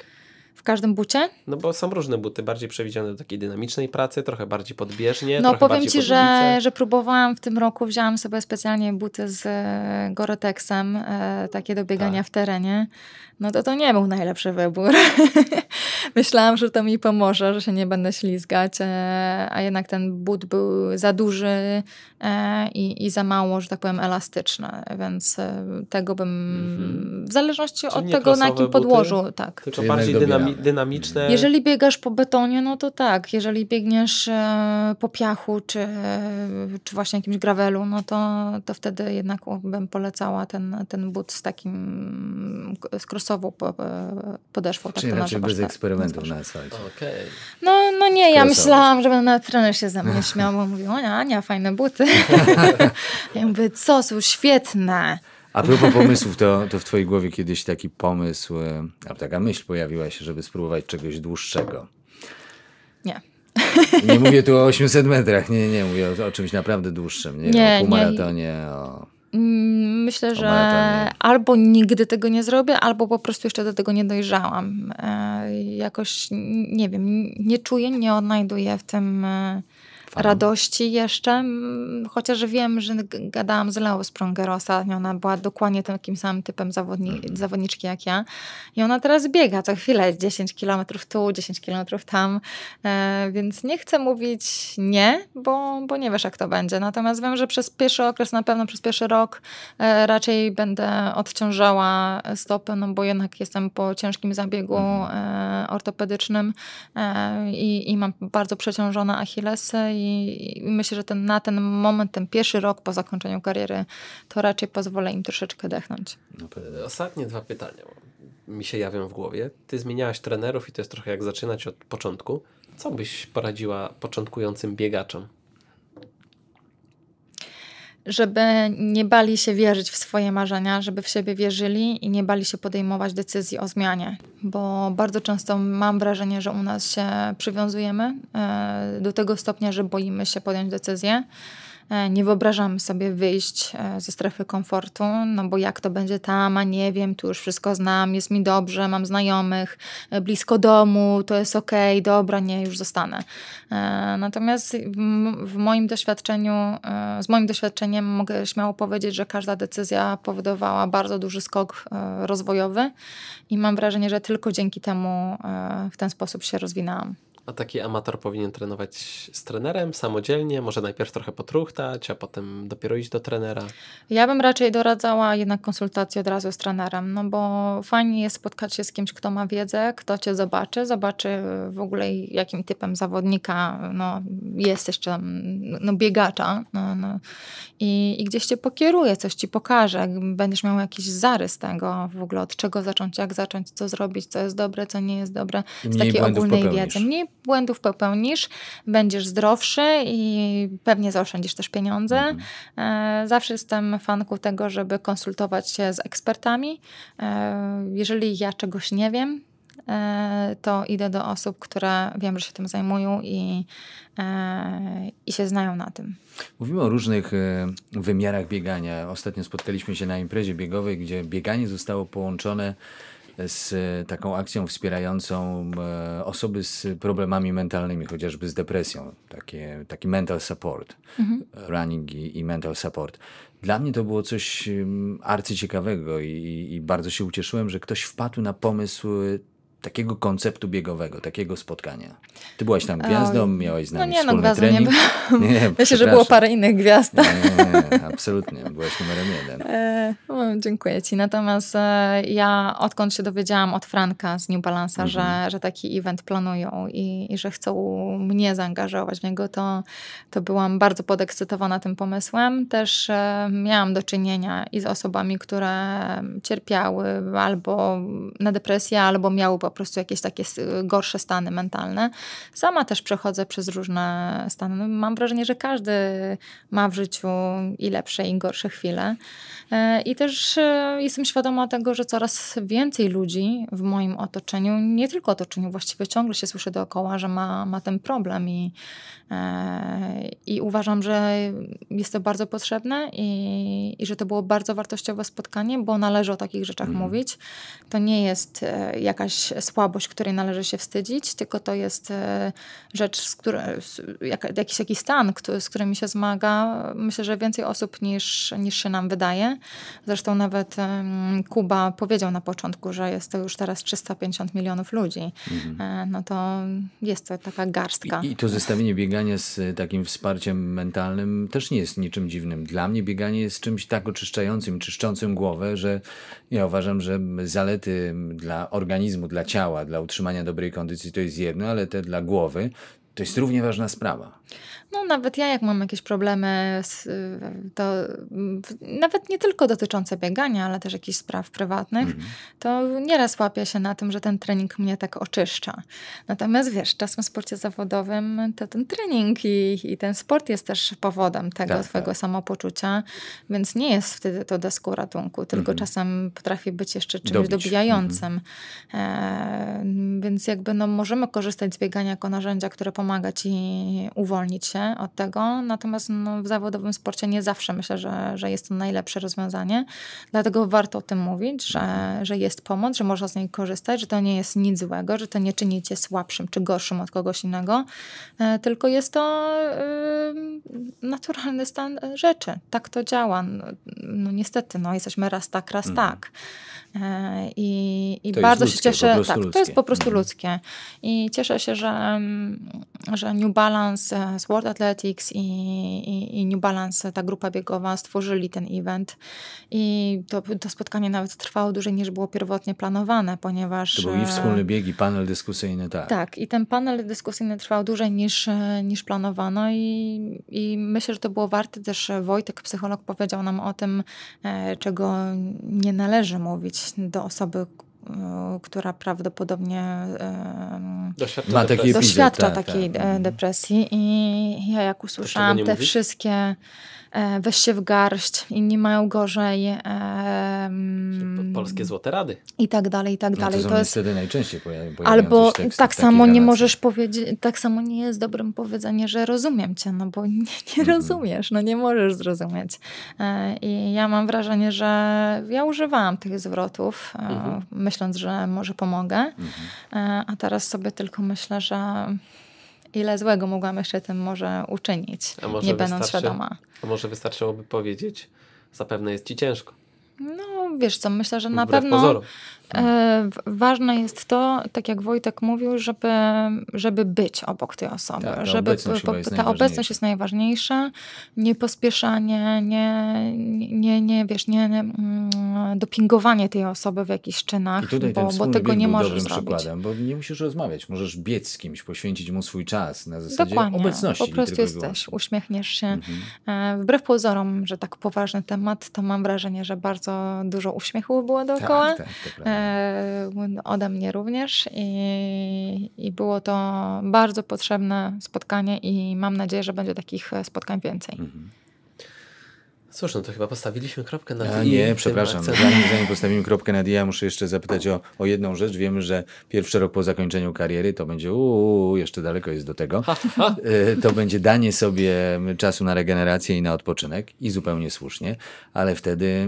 w każdym bucie? No bo są różne buty, bardziej przewidziane do takiej dynamicznej pracy, trochę bardziej podbieżnie. No powiem Ci, że, że próbowałam w tym roku, wziąłam sobie specjalnie buty z e, GoreTexem, e, takie do biegania tak. w terenie. No to to nie był najlepszy wybór. Myślałam, że to mi pomoże, że się nie będę ślizgać, e, a jednak ten but był za duży, E, i, i za mało, że tak powiem, elastyczne, więc e, tego bym, mhm. w zależności Czyli od tego, na jakim buty, podłożu, tak. Tylko bardziej dynami dynamiczne. Jeżeli biegasz po betonie, no to tak. Jeżeli biegniesz e, po piachu, czy, czy właśnie jakimś gravelu, no to, to wtedy jednak bym polecała ten, ten but z takim, z krosową podeszwą. Tak Czyli tak raczej bez eksperymentów na asfalcie. Okay. No, no nie, ja myślałam, że będę na trener się ze mnie śmiał, bo mówiła, Ania, fajne buty. ja mówię, co, są świetne. A propos pomysłów, to, to w twojej głowie kiedyś taki pomysł, e, albo taka myśl pojawiła się, żeby spróbować czegoś dłuższego? Nie. Nie mówię tu o 800 metrach, nie, nie, mówię o, o czymś naprawdę dłuższym, nie, nie o półmaratonie, nie. o... Mm, myślę, że albo nigdy tego nie zrobię, albo po prostu jeszcze do tego nie dojrzałam. E, jakoś, nie wiem, nie czuję, nie odnajduję w tym e, radości jeszcze, chociaż wiem, że gadałam z Leo Sprongera ostatnio, ona była dokładnie takim samym typem zawodni mhm. zawodniczki jak ja i ona teraz biega co chwilę 10 km tu, 10 km tam, e, więc nie chcę mówić nie, bo, bo nie wiesz jak to będzie, natomiast wiem, że przez pierwszy okres, na pewno przez pierwszy rok e, raczej będę odciążała stopy, no bo jednak jestem po ciężkim zabiegu mhm. e, ortopedycznym e, i, i mam bardzo przeciążone achillesy i myślę, że ten, na ten moment, ten pierwszy rok po zakończeniu kariery, to raczej pozwolę im troszeczkę dechnąć. No ostatnie dwa pytania mi się jawią w głowie. Ty zmieniałaś trenerów i to jest trochę jak zaczynać od początku. Co byś poradziła początkującym biegaczom? żeby nie bali się wierzyć w swoje marzenia, żeby w siebie wierzyli i nie bali się podejmować decyzji o zmianie, bo bardzo często mam wrażenie, że u nas się przywiązujemy e, do tego stopnia, że boimy się podjąć decyzję. E, nie wyobrażam sobie wyjść e, ze strefy komfortu, no bo jak to będzie tam, a nie wiem, tu już wszystko znam, jest mi dobrze, mam znajomych, e, blisko domu, to jest okej, okay, dobra, nie, już zostanę. Natomiast w moim doświadczeniu, z moim doświadczeniem mogę śmiało powiedzieć, że każda decyzja powodowała bardzo duży skok rozwojowy i mam wrażenie, że tylko dzięki temu w ten sposób się rozwinęłam. A taki amator powinien trenować z trenerem samodzielnie, może najpierw trochę potruchtać, a potem dopiero iść do trenera? Ja bym raczej doradzała jednak konsultację od razu z trenerem, no bo fajnie jest spotkać się z kimś, kto ma wiedzę, kto cię zobaczy, zobaczy w ogóle jakim typem zawodnika no, jesteś, czy tam, no, biegacza no, no. I, I, gdzieś cię pokieruje, coś ci pokaże, będziesz miał jakiś zarys tego w ogóle, od czego zacząć, jak zacząć, co zrobić, co jest dobre, co nie jest dobre, z takiej ogólnej popełnisz. wiedzy. Mniej błędów popełnisz, będziesz zdrowszy i pewnie zaoszczędzisz też pieniądze. Mhm. E, zawsze jestem fanką tego, żeby konsultować się z ekspertami. E, jeżeli ja czegoś nie wiem, e, to idę do osób, które wiem, że się tym zajmują i, i się znają na tym. Mówimy o różnych wymiarach biegania. Ostatnio spotkaliśmy się na imprezie biegowej, gdzie bieganie zostało połączone z e, taką akcją wspierającą e, osoby z problemami mentalnymi, chociażby z depresją. Takie, taki mental support, mhm. running i, i mental support. Dla mnie to było coś mm, arcyciekawego i, i bardzo się ucieszyłem, że ktoś wpadł na pomysł takiego konceptu biegowego, takiego spotkania? Ty byłaś tam gwiazdą, um, miałaś z no nami no nie, no, gwiazdą trening. Nie, nie, nie Myślę, że było parę innych gwiazd. Nie, nie, absolutnie, byłaś numerem jeden. E, no, dziękuję ci. Natomiast e, ja odkąd się dowiedziałam od Franka z New Balance'a, że, mhm. że taki event planują i, i że chcą mnie zaangażować w niego, to, to byłam bardzo podekscytowana tym pomysłem. Też e, miałam do czynienia i z osobami, które cierpiały albo na depresję, albo miały po po prostu jakieś takie gorsze stany mentalne. Sama też przechodzę przez różne stany. No, mam wrażenie, że każdy ma w życiu i lepsze, i gorsze chwile. E, I też e, jestem świadoma tego, że coraz więcej ludzi w moim otoczeniu, nie tylko otoczeniu, właściwie ciągle się słyszy dookoła, że ma, ma ten problem i, e, i uważam, że jest to bardzo potrzebne i, i że to było bardzo wartościowe spotkanie, bo należy o takich rzeczach mhm. mówić. To nie jest jakaś słabość, której należy się wstydzić, tylko to jest e, rzecz, z której, jak, jakiś, jakiś stan, który, z którym się zmaga, myślę, że więcej osób niż, niż się nam wydaje. Zresztą nawet Kuba powiedział na początku, że jest to już teraz 350 milionów ludzi. Mhm. E, no to jest to taka garstka. I, I to zestawienie biegania z e, takim wsparciem mentalnym też nie jest niczym dziwnym. Dla mnie bieganie jest czymś tak oczyszczającym, czyszczącym głowę, że ja uważam, że zalety dla organizmu, dla ciała, dla utrzymania dobrej kondycji to jest jedno, ale te dla głowy to jest równie ważna sprawa. No, nawet ja, jak mam jakieś problemy, z, y, to nawet nie tylko dotyczące biegania, ale też jakichś spraw prywatnych, mm -hmm. to nieraz łapię się na tym, że ten trening mnie tak oczyszcza. Natomiast wiesz, czasem w sporcie zawodowym to ten trening i, i ten sport jest też powodem tego tak, twojego tak. samopoczucia, więc nie jest wtedy to desku ratunku, tylko mm -hmm. czasem potrafi być jeszcze czymś Dobić. dobijającym. Mm -hmm. e, więc jakby no, możemy korzystać z biegania jako narzędzia, które pomagać i uwolnić się od tego. Natomiast no, w zawodowym sporcie nie zawsze myślę, że, że jest to najlepsze rozwiązanie. Dlatego warto o tym mówić, że, mhm. że jest pomoc, że można z niej korzystać, że to nie jest nic złego, że to nie czyni cię słabszym czy gorszym od kogoś innego, e, tylko jest to e, naturalny stan rzeczy. Tak to działa. No, no niestety, no, jesteśmy raz tak, raz mhm. tak. E, I, i bardzo ludzkie, się cieszę. Tak, to jest po prostu mhm. ludzkie. I cieszę się, że mm, że New Balance e, z World Athletics i, i, i, New Balance, ta grupa biegowa, stworzyli ten event. I to, to, spotkanie nawet trwało dłużej niż było pierwotnie planowane, ponieważ. To był i e, wspólny bieg, i panel dyskusyjny, tak. Tak, i ten panel dyskusyjny trwał dłużej niż, e, niż planowano, i, i myślę, że to było warte też. Wojtek, psycholog, powiedział nam o tym, czego nie należy mówić do osoby, E, która prawdopodobnie doświadcza, Ma doświadcza tak, takiej tak. depresji. I ja jak usłyszałam te wszystkie E, weź się w garść, inni mają gorzej. E, mm, polskie złote rady. I tak dalej, i tak dalej. No to, to jest wtedy najczęściej Albo się tak samo nie możesz powiedzieć, tak samo nie jest dobrym powiedzenie, że rozumiem cię, no bo nie, nie mhm. rozumiesz, no nie możesz zrozumieć. E, I ja mam wrażenie, że ja używałam tych zwrotów, mhm. myśląc, że może pomogę, mhm. a teraz sobie tylko myślę, że ile złego mogłam jeszcze tym może uczynić, może nie będąc świadoma. A może wystarczyłoby powiedzieć, zapewne jest ci ciężko. No, wiesz co, myślę, że na pewno e, ważne jest to, tak jak Wojtek mówił, żeby, żeby być obok tej osoby. Tak, ta żeby obecność po, ta obecność jest najważniejsza, nie pospieszanie, nie, nie, nie, wiesz, nie, nie mm, dopingowanie tej osoby w jakichś czynach, bo, bo tego nie możesz zrobić. Przykładem, bo nie musisz rozmawiać, możesz biec z kimś, poświęcić mu swój czas na zasadzie Dokładnie. obecności. Po prostu jesteś, uśmiechniesz się. Mhm. E, wbrew pozorom, że tak poważny temat, to mam wrażenie, że bardzo dużo dużo uśmiechu było dookoła. Tak, tak, e, ode mnie również. I, I było to bardzo potrzebne spotkanie i mam nadzieję, że będzie takich spotkań więcej. Mhm. Cóż, no to chyba postawiliśmy kropkę na D. nie, przepraszam. Zanim, zanim postawimy kropkę na D, ja muszę jeszcze zapytać o, o jedną rzecz. Wiemy, że pierwszy rok po zakończeniu kariery to będzie, uuu, jeszcze daleko jest do tego, y, to będzie danie sobie czasu na regenerację i na odpoczynek i zupełnie słusznie, ale wtedy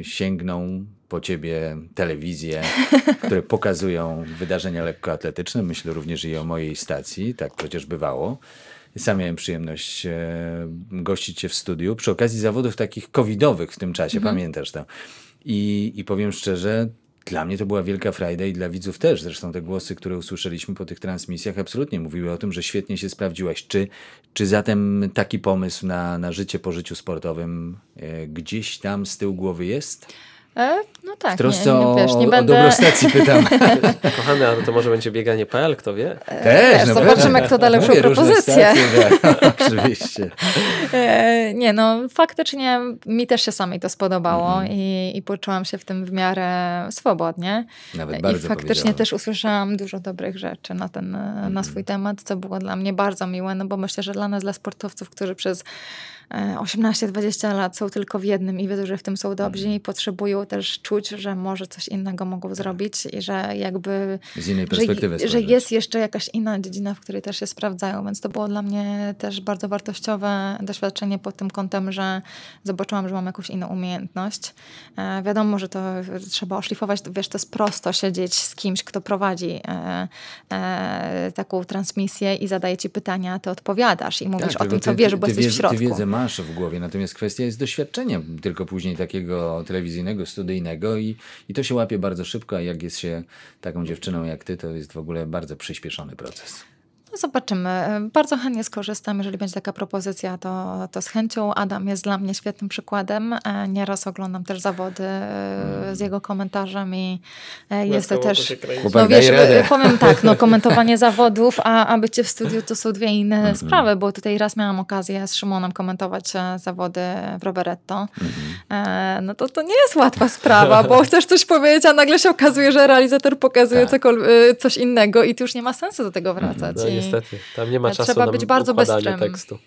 y, sięgną po ciebie telewizje, które pokazują wydarzenia lekkoatletyczne. Myślę również i o mojej stacji, tak przecież bywało. Sam miałem przyjemność e, gościć Cię w studiu przy okazji zawodów takich covidowych w tym czasie, mhm. pamiętasz to. I, I powiem szczerze, dla mnie to była wielka frajda i dla widzów też. Zresztą te głosy, które usłyszeliśmy po tych transmisjach, absolutnie mówiły o tym, że świetnie się sprawdziłaś. Czy, czy zatem taki pomysł na, na życie po życiu sportowym e, gdzieś tam z tyłu głowy jest? E? No tak. W trosce nie, nie, wiesz, nie o, będę... o dobrostacji pytam. Kochany, ale to może będzie bieganie.pl, kto wie? E, też, no Zobaczymy, kto da lepszą Mówię, propozycję. Stacje, oczywiście. E, nie, no faktycznie mi też się samej to spodobało mm i, i poczułam się w tym w miarę swobodnie. Nawet e, bardzo I faktycznie też usłyszałam dużo dobrych rzeczy na, ten, mm na mhm. swój temat, co było dla mnie bardzo miłe, no bo myślę, że dla nas, dla sportowców, którzy przez 18-20 e, lat są tylko w jednym i wiedzą, że w tym są dobrzy mhm. i potrzebują też czuć, że może coś innego mogą tak. zrobić i że jakby... Z innej perspektywy Że, że jest jeszcze jakaś inna dziedzina, w której też się sprawdzają, więc to było dla mnie też bardzo wartościowe doświadczenie pod tym kątem, że zobaczyłam, że mam jakąś inną umiejętność. E, wiadomo, że to trzeba oszlifować, wiesz, to jest prosto siedzieć z kimś, kto prowadzi e, taką transmisję i zadaje ci pytania, ty odpowiadasz i mówisz tak, o tak, tym, no co ty, wiesz, bo ty, jesteś w środku. Ty wiedzę masz, masz w głowie, natomiast kwestia jest doświadczenia tylko później takiego telewizyjnego, studyjnego i, i to się łapie bardzo szybko, a jak jest się taką dziewczyną jak ty, to jest w ogóle bardzo przyspieszony proces. No zobaczymy. E, bardzo chętnie skorzystam, jeżeli będzie taka propozycja, to, to z chęcią. Adam jest dla mnie świetnym przykładem. E, nieraz oglądam też zawody e, z jego komentarzem i jest to też... No wiesz, powiem tak, no komentowanie zawodów, a, a bycie w studiu to są dwie inne mhm. sprawy, bo tutaj raz miałam okazję z Szymonem komentować zawody w Roberetto. Mhm. No to, to nie jest łatwa sprawa, bo chcesz coś powiedzieć, a nagle się okazuje, że realizator pokazuje tak. coś innego i tu już nie ma sensu do tego wracać. No niestety. Tam nie ma czasu trzeba na być bardzo układanie tekstu.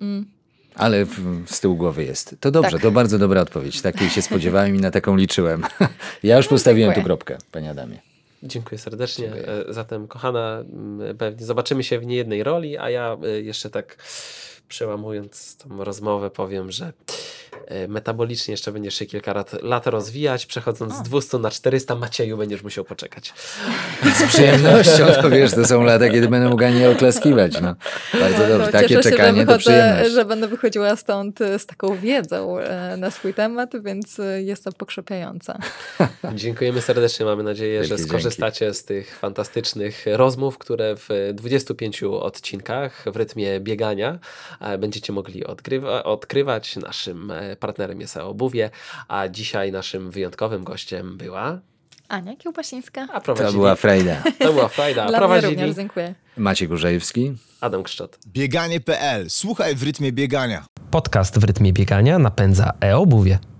Mm. Ale w, z tyłu głowy jest. To dobrze, tak. to bardzo dobra odpowiedź. Takiej się spodziewałem i na taką liczyłem. ja już no, postawiłem dziękuję. tu kropkę, panie Adamie. Dziękuję serdecznie. Dziękuję. E, zatem, kochana, pewnie zobaczymy się w niejednej roli, a ja e, jeszcze tak przełamując tą rozmowę powiem, że Y, metabolicznie jeszcze będziesz się kilka lat, lat rozwijać, przechodząc z 200 na 400 Macieju będziesz musiał poczekać. Z przyjemnością, to wiesz, to są lata, kiedy będę mógł nie oklaskiwać. No. Bardzo no, dobrze, takie się, czekanie wychodzę, to przyjemność. że będę wychodziła stąd y, z taką wiedzą y, na swój temat, więc jest to pokrzepiające. Dziękujemy serdecznie, mamy nadzieję, że skorzystacie dzięki. z tych fantastycznych rozmów, które w 25 odcinkach w rytmie biegania e, będziecie mogli odkrywa, odkrywać naszym e, partnerem jest Obuwie, a dzisiaj naszym wyjątkowym gościem była... Ania Kiełbasińska. A prowadzili... To była Frejda. To była Frejda. Dla prowadzili... również, dziękuję. Maciek Urzejewski. Adam Kszczot. Bieganie.pl. Słuchaj w rytmie biegania. Podcast w rytmie biegania napędza e-obuwie.